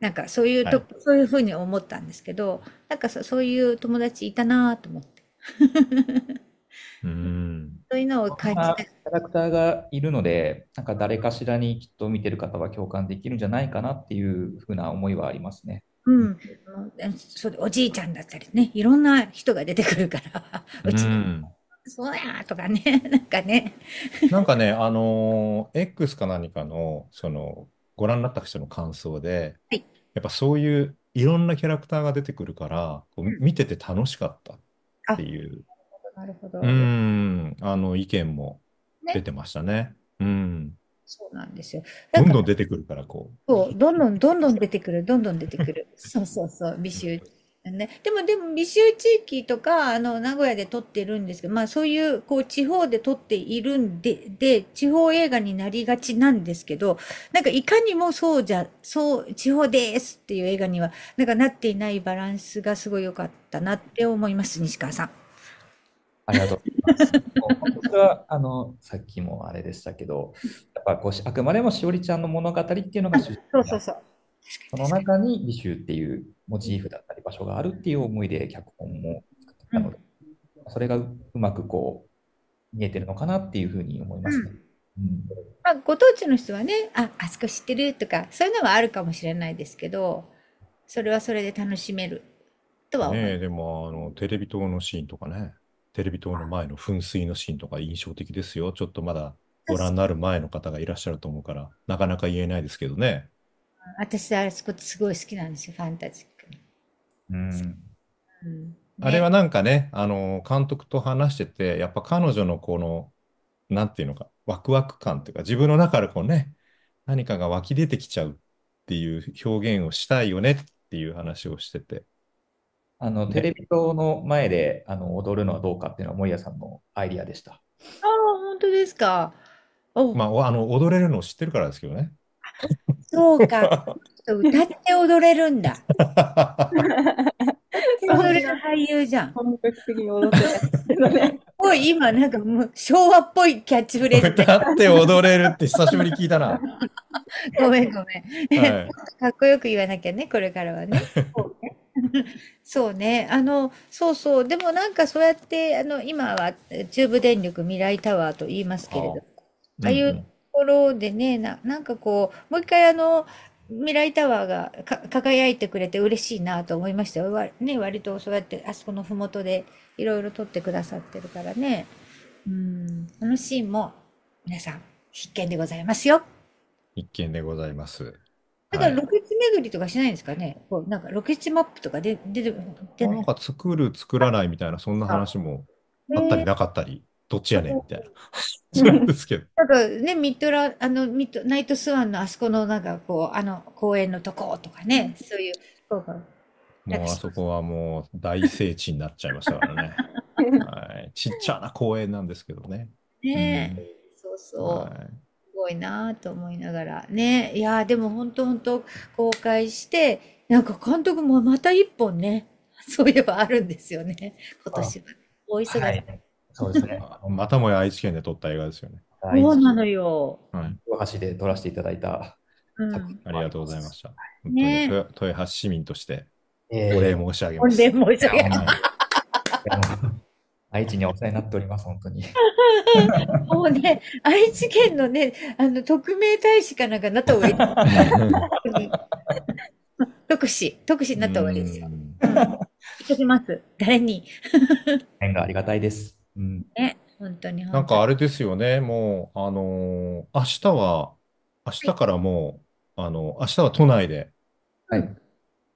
なんかそういうと、はい、そういうふうに思ったんですけど、なんかそそういう友達いたなと思って。うんそういうのを感じた。キャラクターがいるので、なんか誰かしらにきっと見てる方は共感できるんじゃないかなっていうふうな思いはありますね。うん、それおじいちゃんだったりね、いろんな人が出てくるから、うち、うん、そうやとかね、なんかね。なんかね、あのー、X か何かの、その、ご覧になった人の感想で、はい、やっぱそういういろんなキャラクターが出てくるから、こう見てて楽しかったっていう、なるほどうん、あの意見も出てましたね。ねうん。そうなんですよ。どんどん出てくるから、こう。そう、どんどん、どんどん出てくる、どんどん出てくる。そうそうそう、美醜。ね、でも、でも、美州地域とか、あの、名古屋で撮ってるんですけど、まあ、そういう、こう、地方で撮っているんで、で、地方映画になりがちなんですけど、なんか、いかにもそうじゃ、そう、地方ですっていう映画には、なんか、なっていないバランスがすごい良かったなって思います、西川さん。ありがとうございます。私はあのさっきもあれでしたけど、やっぱこうあくまでもしおりちゃんの物語っていうのがそうそうそう。その中に美州っていうモチーフだったり場所があるっていう思いで脚本も作ってたので、うん、それがうまくこう見えてるのかなっていうふうに思いますね。うん、まあ、ご当地の人はねああそこ知ってるとかそういうのはあるかもしれないですけどそれはそれで楽しめるとは思う、ね、でもあのテレビ塔のシーンとかねテレビ塔の前の噴水のシーンとか印象的ですよちょっとまだご覧になる前の方がいらっしゃると思うからなかなか言えないですけどね私あそこすごい好きなんですよファンタジー。うん、あれはなんかね、あの、監督と話してて、やっぱ彼女のこの、なんていうのか、ワクワク感というか、自分の中でこうね、何かが湧き出てきちゃうっていう表現をしたいよねっていう話をしてて。あの、テレビ塔の前で、あの、踊るのはどうかっていうのは、守屋さんのアイディアでした。ああ、本当ですか。まあ、あの、踊れるのを知ってるからですけどね。そうか。と歌って踊れるんだ。踊れる俳優じゃん。本格に踊ってた、ね。今なんかもう昭和っぽいキャッチフレーズ。歌って踊れるって久しぶり聞いたな。ごめんごめん。はい、かっこよく言わなきゃねこれからはね。そうね、あの、そうそう、でもなんかそうやって、あの、今は中部電力未来タワーと言いますけれど、ああいうところでね、ななんかこう、もう一回あの、未来タワーが輝いてくれて嬉しいなと思いましたよ。わね、割とそうやってあそこの麓でいろいろ撮ってくださってるからね。うん、あのシーンも皆さん必見でございますよ。必見でございます。だからロケ地巡りとかしないんですかね、はい、なんかロケ地マップとかで出てなんか作る、作らないみたいな、そんな話もあったりなかったり。えーどっちやねんみたいな。そ うなんですけど。なんかね、ミッドラ、あの、ミッド、ナイトスワンのあそこの、なんかこう、あの、公園のとことかね、そういう。そうもうあそこはもう大聖地になっちゃいましたからね。はい、ちっちゃな公園なんですけどね。ねえ、うん、そうそう。はい、すごいなと思いながら。ねいやでも本当本当公開して、なんか監督もまた一本ね、そういえばあるんですよね、今年は。お忙し、はいそうですね。またもや愛知県で撮った映画ですよね。そうなのよ。はい。豊橋で撮らせていただいた、うん、ありがとうございました。ね、豊豊橋市民として、お礼申し上げます。えー、お礼申し上げます。愛知にお世話になっております、本当に。もうね、愛知県のね、あの、特命大使かなんかなった方がいい。特使、特使になった方がいいですよ。いただきます。誰に。縁がありがたいです。うん。ね、本当になん当かに。あれですよね、もう、あのー明日は、明日からもう、あの、明日は都内で、はい。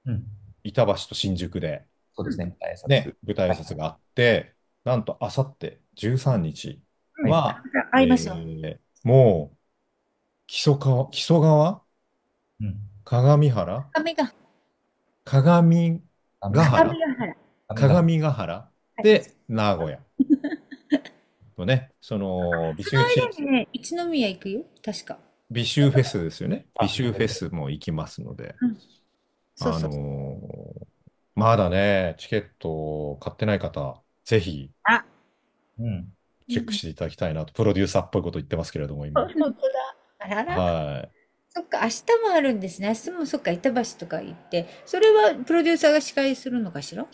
うん。板橋と新宿で、そうですね。舞台挨ね、拶。舞台挨拶があって、なんとあさって13日は、合えいまーもう、木曽川、木曽川うん。鏡原が、鏡ヶ原が、神原鏡が原神原で、名古屋。のね、その、美酒フェス。ね、一宮行くよ、確か。美酒フェスですよね。美酒フェスも行きますので、あのーまだね、チケット買ってない方、ぜひ、うん、チェックしていただきたいなと、プロデューサーっぽいこと言ってますけれども、今。本当だ。あらら。はそっか、明日もあるんですね。明日もそっか、板橋とか行って、それはプロデューサーが司会するのかしら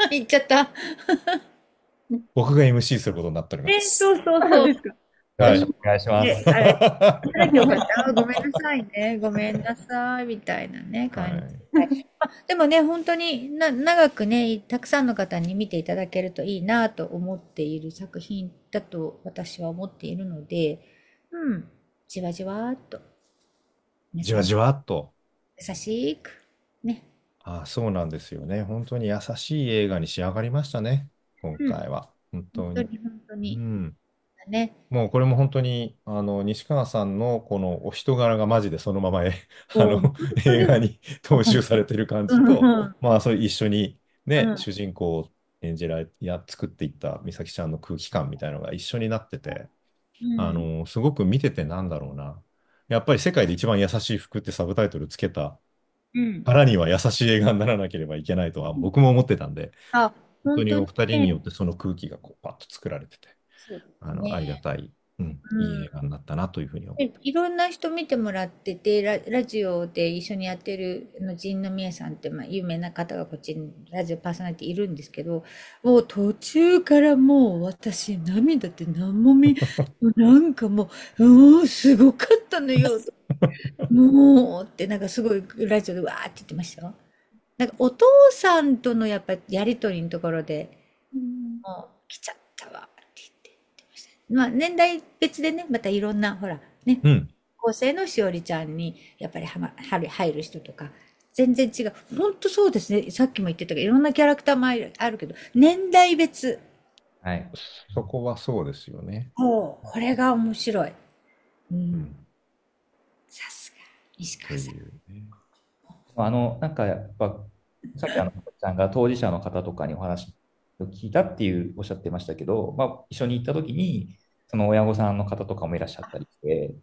行っちゃった。僕が MC することになっております。そうそうそうですか。はい、お願いします。ね、あごめんなさいね、ごめんなさい、みたいなね、感じ。はい、まあ、でもね、本当にな長くね、たくさんの方に見ていただけるといいなと思っている作品だと私は思っているので、うん、じわじわっと。じわじわっと。優しく。ね。ああ、そうなんですよね。本当に優しい映画に仕上がりましたね。今回は。うん、本当に。本当に。うん。ね。もうこれも本当に、あの、西川さんのこのお人柄がマジでそのままえ、あの、映画に踏襲されてる感じと、まあ、それ一緒にね、うん主人公を演じられ、や、作っていった美咲ちゃんの空気感みたいのが一緒になってて、うんあの、すごく見ててなんだろうな。やっぱり世界で一番優しい服ってサブタイトルつけたうからには優しい映画にならなければいけないとは僕も思ってたんで、あ、本当にお二人によってその空気がこうパッと作られてて、ね、あのありがたい、うん、いい映画になったなというふうに思いいろんな人見てもらっててラ、ラジオで一緒にやってるの陣宮さんって、まあ、有名な方がこっちにラジオパーソナリティいるんですけど、もう途中からもう私涙って何も見、なんかもう、うん、すごかったのよ。もうってなんかすごいラジオでわーって言ってましたよ。なんかお父さんとのやっぱやり取りのところで、うん、もう来ちゃったわって言ってまあ、年代別でねまたいろんなほらね、うん、生のしおりちゃんにやっぱりは、ま、入る人とか全然違う本当そうですねさっきも言ってたけどいろんなキャラクターもあるけど年代別、はい、そこはそうですよねおこれが面白い、うん、うん、さすが石川さん。あの、なんかやっぱ、さっきあの、ちゃんが当事者の方とかにお話を聞いたっていうおっしゃってましたけど、まあ、一緒に行った時に、その親御さんの方とかもいらっしゃったりして、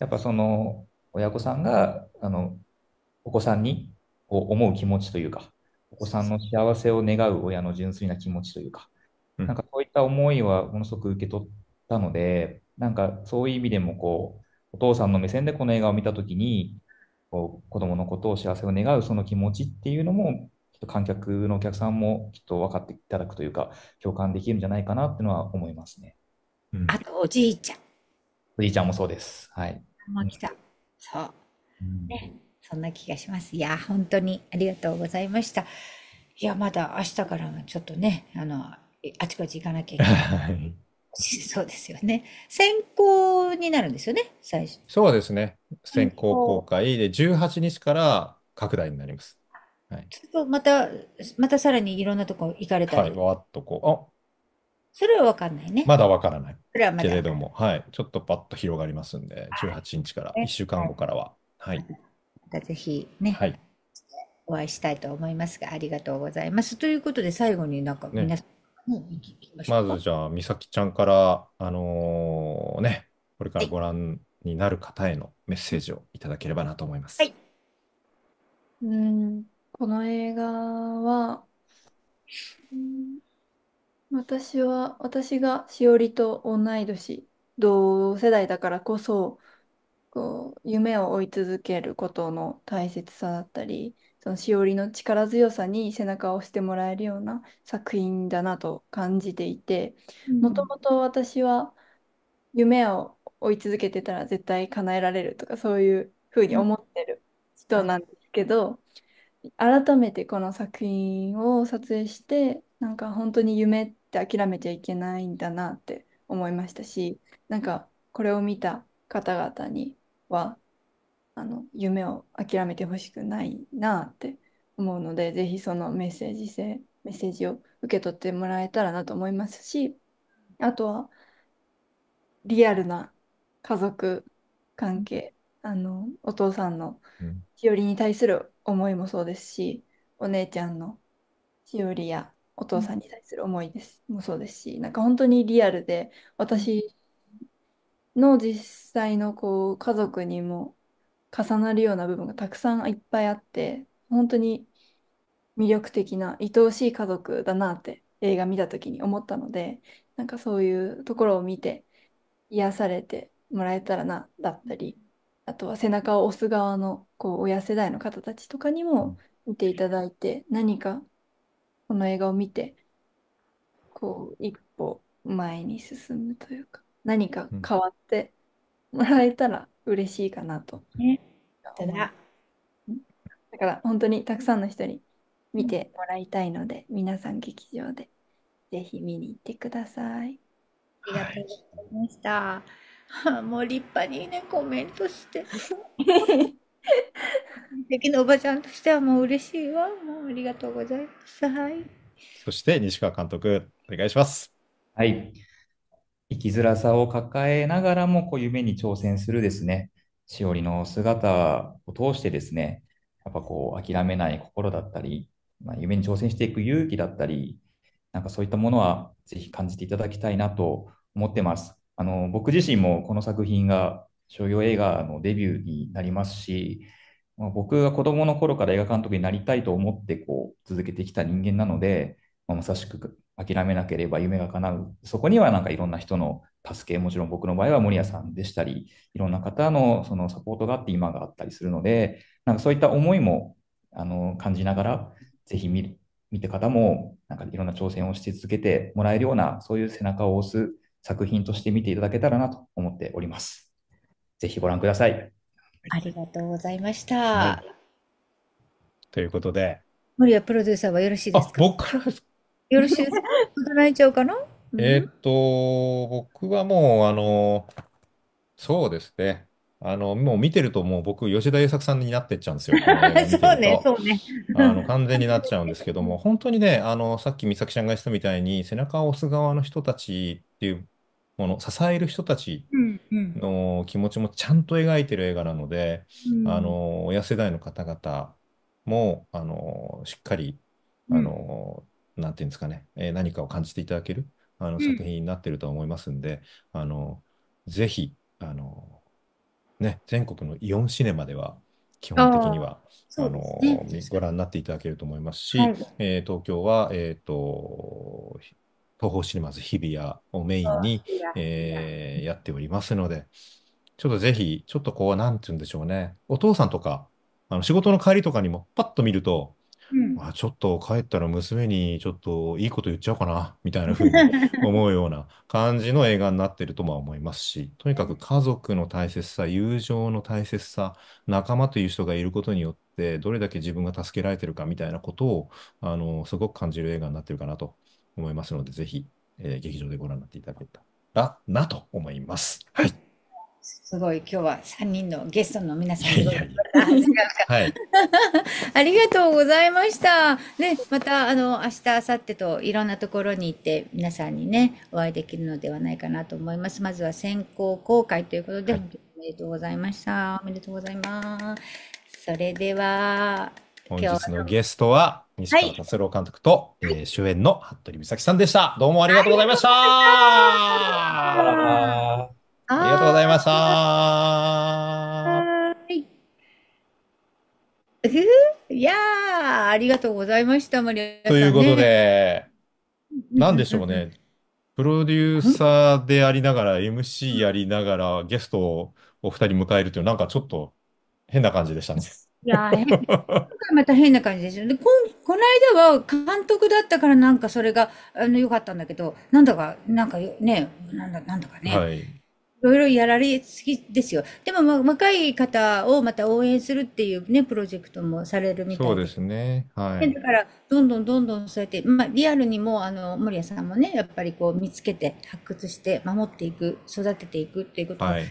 やっぱその親御さんが、あの、お子さんに思う気持ちというか、お子さんの幸せを願う親の純粋な気持ちというか、なんかそういった思いはものすごく受け取ったので、なんかそういう意味でもこう、お父さんの目線でこの映画を見た時に、こう子供のことを幸せを願うその気持ちっていうのもきっと観客のお客さんもきっと分かっていただくというか共感できるんじゃないかなっていうのは思いますね。うん、あとおじいちゃん。おじいちゃんもそうです。はい。もう来た。そう。ね、そんな気がします。いや本当にありがとうございました。いやまだ明日からちょっとねあのあちこち行かなきゃいけない。そうですよね。先行になるんですよね、最初。そうですね。先行公開で18日から拡大になります。はい、ちょっとまた、またさらにいろんなとこ行かれたり。はい、わっとこう。それは分かんないね。まだ分からない。それはまだ。けれども、はい。ちょっとパッと広がりますんで、18日から、1週間後からは。はい。またぜひね。はい。お会いしたいと思いますが、ありがとうございます。ということで、最後になんか皆さん、ねもういきままずじゃあ、美咲ちゃんから、あのーね、これからご覧になる方へのメッセージをいただければなと思います。はいうん、この映画は、うん私は、私がしおりと同い年、同世代だからこそ、こう、夢を追い続けることの大切さだったり、そのしおりの力強さに背中を押してもらえるような作品だなと感じていてもともと私は夢を追い続けてたら絶対叶えられるとかそういうふうに思ってる人なんですけど、改めてこの作品を撮影してなんか本当に夢って諦めちゃいけないんだなって思いましたしなんかこれを見た方々にはあの夢を諦めてほしくないなって思うのでぜひそのメッセージ性メッセージを受け取ってもらえたらなと思いますしあとはリアルな家族関係あのお父さんのしおりに対する思いもそうですしお姉ちゃんのしおりやお父さんに対する思いです、もそうですしなんか本当にリアルで私の実際のこう家族にも重なるような部分がたくさんいっぱいあって本当に魅力的な愛おしい家族だなって映画見た時に思ったのでなんかそういうところを見て癒されてもらえたらなだったりあとは背中を押す側のこう親世代の方たちとかにも見ていただいて何かこの映画を見てこう一歩前に進むというか何か変わってもらえたら嬉しいかなと。ね、だだから本当にたくさんの人に見てもらいたいので、皆さん劇場でぜひ見に行ってください。ありがとうございました。はい、もう立派にね、コメントして。敵のおばちゃんとしてはもう嬉しいわ。もうありがとうございます。はい。そして西川監督、お願いします。はい。生きづらさを抱えながらもこう夢に挑戦するですね、しおりの姿を通してですね、やっぱこう諦めない心だったり、まあ、夢に挑戦していく勇気だったり、なんかそういったものはぜひ感じていただきたいなと思ってます。あの僕自身もこの作品が商業映画のデビューになりますし、僕が子供の頃から映画監督になりたいと思ってこう続けてきた人間なので、まあ、まさしく諦めなければ夢が叶う。そこにはなんかいろんな人の助け、もちろん僕の場合は森谷さんでしたり、いろんな方のそのサポートがあって今があったりするので、なんかそういった思いもあの感じながら、ぜひ見見た方もなんかいろんな挑戦をし続けてもらえるような、そういう背中を押す作品として見ていただけたらなと思っております。ぜひご覧ください。ありがとうございました。はい、ということで、森谷プロデューサーはよろしいですか僕からよろしいですか働いちゃうかなえーっと、僕はもう、あの、そうですね。あの、もう見てるともう僕、吉田栄作さんになってっちゃうんですよ。この映画見て そうね、と。そうね。あの、完全になっちゃうんですけども、本当にね、あの、さっき美咲ちゃんが言ってたみたいに、背中を押す側の人たちっていうもの、支える人たちの気持ちもちゃんと描いてる映画なので、あの、親世代の方々も、あの、しっかり、あの、なんていうんですかね、えー、何かを感じていただけるあの作品になってると思いますんで、うん、あのぜひあの、ね、全国のイオンシネマでは基本的にはあ、のご覧になっていただけると思いますし、はい、えー、東京は、えーと、東方シネマズ日比谷をメインに、えー、やっておりますので、ちょっとぜひ、ちょっとこう、なんて言うんでしょうね、お父さんとか、あの仕事の帰りとかにも、パッと見ると、うんあ、ちょっと帰ったら娘にちょっといいこと言っちゃおうかな、みたいな風に 思うような感じの映画になってるとも思いますし、とにかく家族の大切さ、友情の大切さ、仲間という人がいることによって、どれだけ自分が助けられてるかみたいなことを、あの、すごく感じる映画になってるかなと思いますので、ぜひ、えー劇場でご覧になっていただけたらなと思います。はい。すごい今日は三人のゲストの皆さん ありがとうございました。ね、またあの明日明後日といろんなところに行って皆さんにねお会いできるのではないかなと思います。まずは先行公開ということで、はい、おめでとうございました。おめでとうございます。それでは本日のゲストは西川達郎監督と、はい、えー、主演の服部美咲さんでした。どうもありがとうございました。ありがとうございました。い。やー、ありがとうございました、マリアさん、ね、ということで、なんでしょうね。プロデューサーでありながら、MC やりながら、ゲストをお二人迎えるという、なんかちょっと変な感じでしたね。いや今回また変な感じですよ。ね。こ、この間は監督だったからなんかそれが、あの、よかったんだけど、なんだか、なんかね、なんだ、なんだかね。はい。いろいろやられすぎですよ。でも、まあ、若い方をまた応援するっていうね、プロジェクトもされるみたいそうですね。はい。だから、どんどんどんどんそうやって、まあ、リアルにも、あの、森谷さんもね、やっぱりこう、見つけて、発掘して、守っていく、育てていくっていうことをされて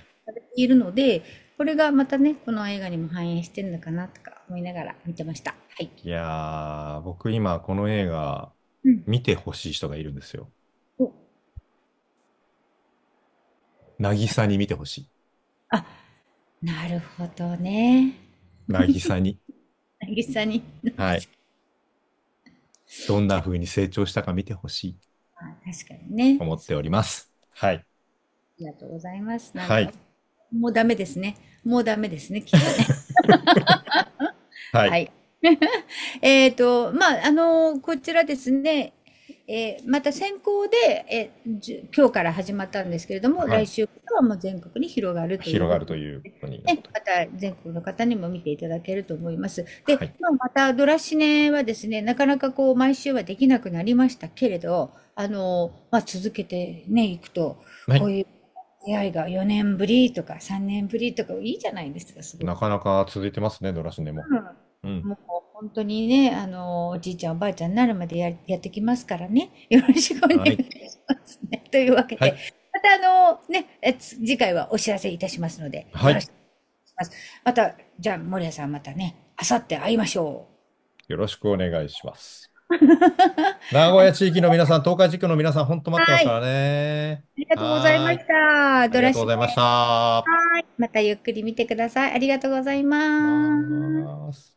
いるので、はい、これがまたね、この映画にも反映してるのかなとか思いながら見てました。はい。いや僕今、この映画、見てほしい人がいるんですよ。うん渚に見てほしい。あ、なるほどね。渚に。渚に。はい。どんな風に成長したか見てほしい。あ確かにね。思っております。はい。ありがとうございます。はい。もうダメですね。もうダメですね。きっとね。はい。はい、えっと、まあ、あのー、こちらですね。えー、また先行で、えー、今日から始まったんですけれども、はい、来週からはもう全国に広がるという広がるというに、ね、また全国の方にも見ていただけると思います。で、はい、今またドラシネはですねなかなかこう毎週はできなくなりましたけれどあの、まあ、続けて、ね、いくと、こういう出会いが4年ぶりとか3年ぶりとかいいじゃないですかなかなか続いてますねドラシネも。うん、うん、もう本当にね、あの、おじいちゃんおばあちゃんになるまでや、やってきますからね。よろしくお願いしますね。というわけで、またあの、ね、え次回はお知らせいたしますので、はい。しますまた、じゃあ、森谷さんまたね、あさって会いましょう。よろしくお願いします。名古屋地域の皆さん、東海地区の皆さん、本当待ってますからね、ありがとうございました。ドありがとうございました。はい。またゆっくり見てください。ありがとうございます。